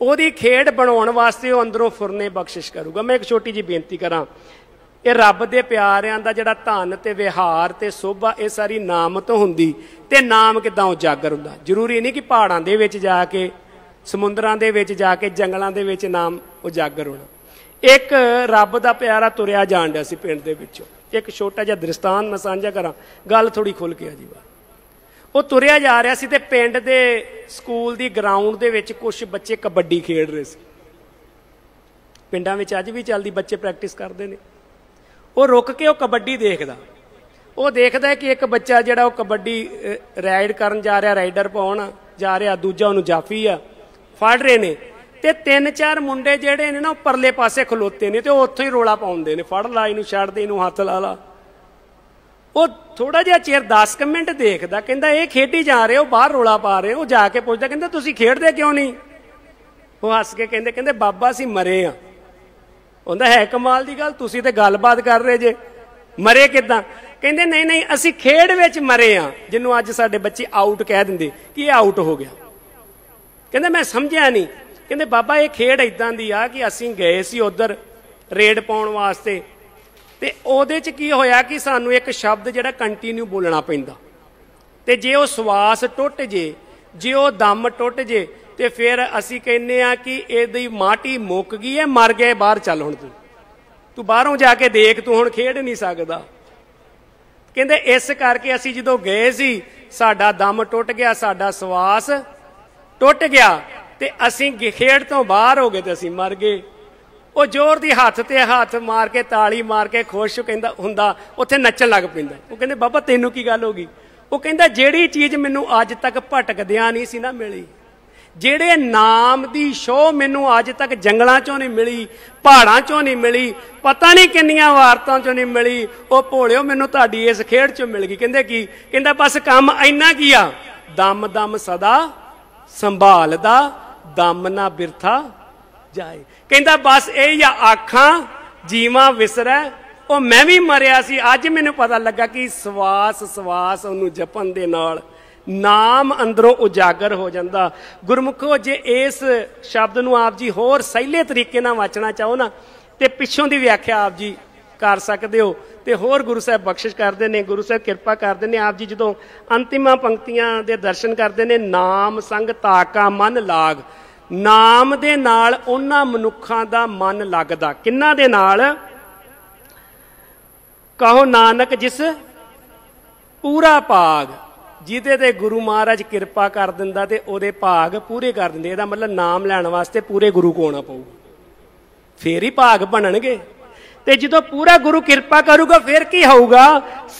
ਉਹਦੀ ਖੇਡ ਬਣਾਉਣ ਵਾਸਤੇ ਉਹ ਅੰਦਰੋਂ ਫੁਰਨੇ ਬਖਸ਼ਿਸ਼ ਕਰੂਗਾ ਮੈਂ ਇੱਕ ਛੋਟੀ ਜੀ ਬੇਨਤੀ ਕਰਾਂ ਇਹ ਰੱਬ ਦੇ ਪਿਆਰਿਆਂ ਦਾ ਜਿਹੜਾ ਧਨ ਤੇ ਵਿਹਾਰ ਤੇ ਸੋਭਾ ਇਹ ਸਾਰੀ ਨਾਮ ਤੋਂ ਹੁੰਦੀ ਤੇ ਨਾਮ ਕਿਦਾਂ ਉਜਾਗਰ ਹੁੰਦਾ ਜ਼ਰੂਰੀ ਨਹੀਂ ਕਿ ਪਹਾੜਾਂ ਦੇ ਵਿੱਚ ਜਾ ਕੇ ਸਮੁੰਦਰਾਂ ਦੇ ਵਿੱਚ ਜਾ ਕੇ ਜੰਗਲਾਂ ਦੇ ਵਿੱਚ ਨਾਮ ਉਜਾਗਰ ਹੋਣਾ ਇੱਕ ਰੱਬ ਦਾ ਪਿਆਰਾ ਤੁਰਿਆ ਜਾਣ ਡਿਆ ਸੀ ਪਿੰਡ ਦੇ ਵਿੱਚੋਂ ਇੱਕ ਛੋਟਾ ਜਿਹਾ ਦ੍ਰਿਸ਼ਤਾਨ ਮੈਂ ਸਾਂਝਾ ਕਰਾਂ ਗੱਲ ਥੋੜੀ ਖੁੱਲ ਕੇ ਆ ਜੀ ਬਾ ਉਹ ਤੁਰਿਆ ਜਾ ਰਿਹਾ ਸੀ ਤੇ ਪਿੰਡ ਦੇ ਸਕੂਲ ਦੀ ਗਰਾਊਂਡ ਦੇ ਵਿੱਚ ਕੁਝ ਬੱਚੇ ਕਬੱਡੀ ਖੇਡ ਰਹੇ ਸੀ ਪਿੰਡਾਂ ਵਿੱਚ ਅੱਜ ਵੀ ਚੱਲਦੀ ਬੱਚੇ ਪ੍ਰੈਕਟਿਸ ਕਰਦੇ ਨੇ ਉਹ ਰੁਕ ਕੇ ਉਹ ਕਬੱਡੀ ਦੇਖਦਾ ਉਹ ਦੇਖਦਾ ਕਿ ਇੱਕ ਬੱਚਾ ਜਿਹੜਾ ਉਹ ਕਬੱਡੀ ਰਾਈਡ ਕਰਨ ਜਾ ਰਿਹਾ ਰਾਈਡਰ ਪਾਉਣ ਜਾ ਰਿਹਾ ਦੂਜਾ ਉਹਨੂੰ ਜਾਫੀ ਆ ਫੜ ਰਹੇ ਨੇ ਤੇ ਤਿੰਨ ਚਾਰ ਮੁੰਡੇ ਜਿਹੜੇ ਨੇ ਨਾ ਉਹ ਪਰਲੇ ਪਾਸੇ ਖਲੋਤੇ ਨੇ ਤੇ ਉਹ ਉੱਥੋਂ ਹੀ ਰੋਲਾ ਪਾਉਂਦੇ ਨੇ ਫੜ ਲਾ ਇਹਨੂੰ ਛੱਡ ਦੇ ਇਹਨੂੰ ਹੱਥ ਲਾ ਲਾ ਉਹ ਥੋੜਾ ਜਿਹਾ ਚਿਰ 10 ਮਿੰਟ ਦੇਖਦਾ ਕਹਿੰਦਾ ਇਹ ਖੇਡੀ ਜਾ ਰਹੇ ਹੋ ਬਾਹਰ ਰੋਲਾ ਪਾ ਰਹੇ ਹੋ ਜਾ ਕੇ ਪੁੱਛਦਾ ਕਹਿੰਦਾ ਤੁਸੀਂ ਖੇਡਦੇ ਕਿਉਂ ਨਹੀਂ ਉਹ ਹੱਸ ਕੇ ਕਹਿੰਦੇ ਕਹਿੰਦੇ ਬਾਬਾ ਸੀ ਮਰੇ ਆ ਹੁੰਦਾ ਹੈ ਕਮਾਲ ਦੀ ਗੱਲ ਤੁਸੀਂ ਤੇ ਗੱਲਬਾਤ ਕਰ ਰਹੇ ਜੇ ਮਰੇ ਕਿਦਾਂ ਕਹਿੰਦੇ ਨਹੀਂ ਨਹੀਂ ਅਸੀਂ ਖੇਡ ਵਿੱਚ ਮਰੇ ਆ ਜਿਹਨੂੰ ਅੱਜ ਸਾਡੇ ਬੱਚੇ ਆਊਟ ਕਹਿ ਦਿੰਦੇ ਕਿ ਇਹ ਆਊਟ ਹੋ ਗਿਆ ਕਹਿੰਦੇ ਮੈਂ ਸਮਝਿਆ ਨਹੀਂ ਕਹਿੰਦੇ ਬਾਬਾ ਇਹ ਖੇਡ ਇਦਾਂ ਦੀ ਆ ਕਿ ਅਸੀਂ ਗਏ ਸੀ ਉਧਰ ਰੇਡ ਪਾਉਣ ਵਾਸਤੇ ਤੇ ਉਹਦੇ ਚ ਕੀ ਹੋਇਆ ਕਿ ਸਾਨੂੰ ਇੱਕ ਸ਼ਬਦ ਜਿਹੜਾ ਕੰਟੀਨਿਊ ਬੋਲਣਾ ਪੈਂਦਾ ਤੇ ਜੇ ਉਹ ਸਵਾਸ ਟੁੱਟ ਜੇ ਜੇ ਉਹ ਦਮ ਟੁੱਟ ਜੇ ਤੇ ਫਿਰ ਅਸੀਂ ਕਹਿੰਨੇ ਆ ਕਿ ਇਹਦੀ ਮਾਟੀ ਮੁੱਕ ਗਈ ਐ ਮਰ ਗਏ ਬਾਹਰ ਚੱਲ ਹੁਣ ਤੂੰ ਤੂੰ ਬਾਹਰੋਂ ਜਾ ਕੇ ਦੇਖ ਤੂੰ ਹੁਣ ਖੇਡ ਨਹੀਂ ਸਕਦਾ ਕਹਿੰਦੇ ਇਸ ਕਰਕੇ ਅਸੀਂ ਜਦੋਂ ਗਏ ਸੀ ਸਾਡਾ ਦਮ ਟੁੱਟ ਗਿਆ ਸਾਡਾ ਸਵਾਸ ਟੁੱਟ ਗਿਆ ਤੇ ਅਸੀਂ ਖੇਡ ਤੋਂ ਬਾਹਰ ਹੋ ਗਏ ਤੇ ਅਸੀਂ ਮਰ ਗਏ ਉਹ ਜ਼ੋਰ ਦੀ ਹੱਥ ਤੇ ਹੱਥ ਮਾਰ ਕੇ ਤਾਲੀ ਮਾਰ ਕੇ ਖੁਸ਼ ਕਹਿੰਦਾ ਹੁੰਦਾ ਉੱਥੇ ਨੱਚਣ ਲੱਗ ਪੈਂਦਾ ਉਹ ਕਹਿੰਦੇ ਬਾਬਾ ਤੈਨੂੰ ਕੀ ਗੱਲ ਹੋ ਗਈ ਉਹ ਕਹਿੰਦਾ ਜਿਹੜੀ ਚੀਜ਼ ਮੈਨੂੰ ਅੱਜ ਤੱਕ ਭਟਕਦਿਆਂ ਨਹੀਂ ਸੀ ਨਾ ਮਿਲੀ ਜਿਹੜੇ ਨਾਮ ਦੀ ਸ਼ੋਅ ਮੈਨੂੰ ਅੱਜ ਤੱਕ ਜੰਗਲਾਂ ਚੋਂ ਨਹੀਂ ਮਿਲੀ ਪਹਾੜਾਂ ਚੋਂ ਨਹੀਂ ਮਿਲੀ ਪਤਾ ਨਹੀਂ ਕਿੰਨੀਆਂ ਵਾਰਤਾਂ ਚੋਂ ਨਹੀਂ ਮਿਲੀ ਉਹ ਭੋਲਿਓ ਮੈਨੂੰ ਤੁਹਾਡੀ ਇਸ ਖੇਡ ਚੋਂ ਮਿਲ ਗਈ ਕਹਿੰਦੇ ਕੀ ਕਹਿੰਦਾ ਬਸ ਕੰਮ ਇੰਨਾ ਕੀ ਆ ਦਮ ਦਮ ਸਦਾ ਸੰਭਾਲਦਾ ਦਮ ਨਾ ਬਿਰਥਾ ਜਾਏ ਕਹਿੰਦਾ ਬਸ ਇਹ ਆ ਆਖਾਂ ਜੀਵਾ ਵਿਸਰੈ ਉਹ ਮੈਂ ਵੀ ਮਰਿਆ ਸੀ ਅੱਜ ਮੈਨੂੰ ਪਤਾ ਲੱਗਾ ਕਿ ਸਵਾਸ ਸਵਾਸ ਉਹਨੂੰ ਜਪਣ ਦੇ ਨਾਲ ਨਾਮ ਅੰਦਰੋਂ ਉਜਾਗਰ ਹੋ ਜਾਂਦਾ ਗੁਰਮੁਖੋ ਜੇ ਇਸ ਸ਼ਬਦ ਨੂੰ ਆਪ ਜੀ ਹੋਰ ਸਹਿਲੇ ਤਰੀਕੇ ਨਾਲ ਵਾਚਣਾ ਚਾਹੋ ਨਾ ਤੇ ਪਿੱਛੋਂ ਦੀ ਵਿਆਖਿਆ ਆਪ ਜੀ ਕਰ ਸਕਦੇ ਹੋ ਤੇ ਹੋਰ ਗੁਰੂ ਸਾਹਿਬ ਬਖਸ਼ਿਸ਼ ਕਰਦੇ ਨੇ ਗੁਰੂ ਸਾਹਿਬ ਕਿਰਪਾ ਕਰਦੇ ਨੇ ਆਪ ਜੀ ਜਦੋਂ ਅੰਤਿਮਾ ਪੰਕਤੀਆਂ ਦੇ ਦਰਸ਼ਨ ਕਰਦੇ ਨੇ ਨਾਮ ਸੰਗ ਤਾਕਾ ਮਨ ਲਾਗ ਨਾਮ ਦੇ ਨਾਲ ਉਹਨਾਂ ਮਨੁੱਖਾਂ ਦਾ ਮਨ ਲੱਗਦਾ ਕਿੰਨਾ ਦੇ ਨਾਲ ਕਹੋ ਨਾਨਕ ਜਿਸ ਪੂਰਾ ਭਾਗ ਜਿਹਦੇ ਤੇ ਗੁਰੂ ਮਹਾਰਾਜ ਕਿਰਪਾ ਕਰ ਦਿੰਦਾ ਤੇ ਉਹਦੇ ਭਾਗ ਪੂਰੇ ਕਰ ਦਿੰਦੇ ਇਹਦਾ ਮਤਲਬ ਨਾਮ ਲੈਣ ਵਾਸਤੇ ਪੂਰੇ ਗੁਰੂ ਕੋਲ ਆਉਣਾ ਪਊ ਫੇਰ ਹੀ ਭਾਗ ਬਣਨਗੇ ਤੇ ਜਦੋਂ ਪੂਰਾ ਗੁਰੂ ਕਿਰਪਾ ਕਰੂਗਾ ਫੇਰ ਕੀ ਹੋਊਗਾ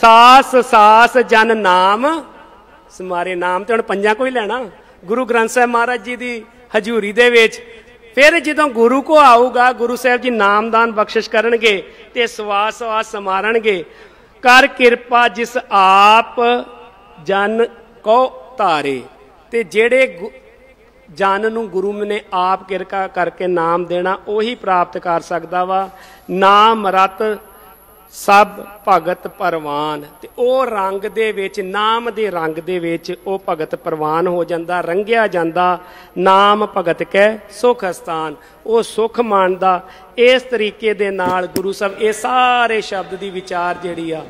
ਸਾਸ ਸਾਸ ਜਨ ਨਾਮ ਸਮਾਰੇ ਨਾਮ ਤੇ ਹੁਣ ਪੰਜਾਂ ਕੋਈ ਲੈਣਾ ਗੁਰੂ ਗ੍ਰੰਥ ਸਾਹਿਬ ਮਹਾਰਾਜ ਜੀ ਦੀ ਹਜ਼ੂਰੀ ਦੇ ਵਿੱਚ ਫਿਰ ਜਦੋਂ ਗੁਰੂ ਕੋ ਆਊਗਾ ਗੁਰੂ ਸਾਹਿਬ ਜੀ ਨਾਮਦਾਨ ਬਖਸ਼ਿਸ਼ ਕਰਨਗੇ ਤੇ ਸਵਾਸ ਸਵਾਸ ਸਮਾਰਨਗੇ ਕਰ ਕਿਰਪਾ ਜਿਸ ਆਪ ਜਨ ਕੋ ਤਾਰੇ ਤੇ ਜਿਹੜੇ ਜਨ ਨੂੰ ਗੁਰੂ ਨੇ ਆਪ ਕਿਰਕਾ ਕਰਕੇ ਨਾਮ ਦੇਣਾ ਉਹੀ ਪ੍ਰਾਪਤ ਕਰ ਸਕਦਾ ਵਾ ਨਾਮ ਰਤ ਸਭ ਭਗਤ ਪਰਵਾਨ ਤੇ ਉਹ ਰੰਗ ਦੇ ਵਿੱਚ ਨਾਮ ਦੇ ਰੰਗ ਦੇ ਵਿੱਚ ਉਹ ਭਗਤ ਪਰਵਾਨ ਹੋ ਜਾਂਦਾ ਰੰਗਿਆ ਜਾਂਦਾ ਨਾਮ ਭਗਤ ਕੈ ਸੁਖ ਅਸਥਾਨ ਉਹ ਸੁਖ ਮਾਣਦਾ ਇਸ ਤਰੀਕੇ ਦੇ ਨਾਲ ਗੁਰੂ ਸਾਹਿਬ ਇਹ ਸਾਰੇ ਸ਼ਬਦ ਦੀ ਵਿਚਾਰ ਜਿਹੜੀ ਆ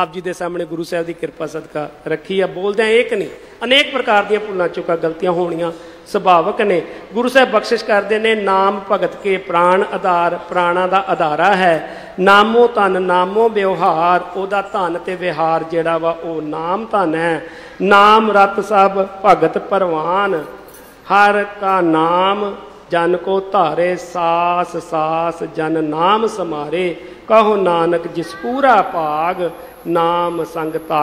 ਆਪ ਜੀ ਦੇ ਸਾਹਮਣੇ ਗੁਰੂ ਸਾਹਿਬ ਦੀ ਕਿਰਪਾ ਸਦਕਾ ਰੱਖੀ ਆ ਬੋਲਦਿਆਂ ਇੱਕ ਨਹੀਂ ਅਨੇਕ ਪ੍ਰਕਾਰ ਦੀਆਂ ਭੁੱਲਾਂ ਚੁੱਕਾ ਗਲਤੀਆਂ ਹੋਣੀਆਂ ਸੁਭਾਵਕ ਨੇ ਗੁਰੂ ਸਾਹਿਬ ਬਖਸ਼ਿਸ਼ ਕਰਦੇ ਨੇ ਨਾਮ ਭਗਤ ਕੇ ਪ੍ਰਾਣ ਆਧਾਰ ਪ੍ਰਾਣਾ ਦਾ ਆਧਾਰਾ ਹੈ ਨਾਮੋ ਤਨ ਨਾਮੋ ਵਿਵਹਾਰ ਉਹਦਾ ਧਨ ਤੇ ਵਿਹਾਰ ਜਿਹੜਾ ਵਾ ਉਹ ਨਾਮ ਧਨ ਹੈ ਨਾਮ ਰਤ ਸਭ ਭਗਤ ਪਰਵਾਨ ਹਰ ਕਾ ਨਾਮ ਜਨ ਕੋ ਧਾਰੇ ਸਾਸ ਸਾਸ ਜਨ ਨਾਮ ਸਮਾਰੇ ਕਹੋ ਨਾਨਕ ਜਿਸ ਪੂਰਾ ਭਾਗ ਨਾਮ ਸੰਗਤਾ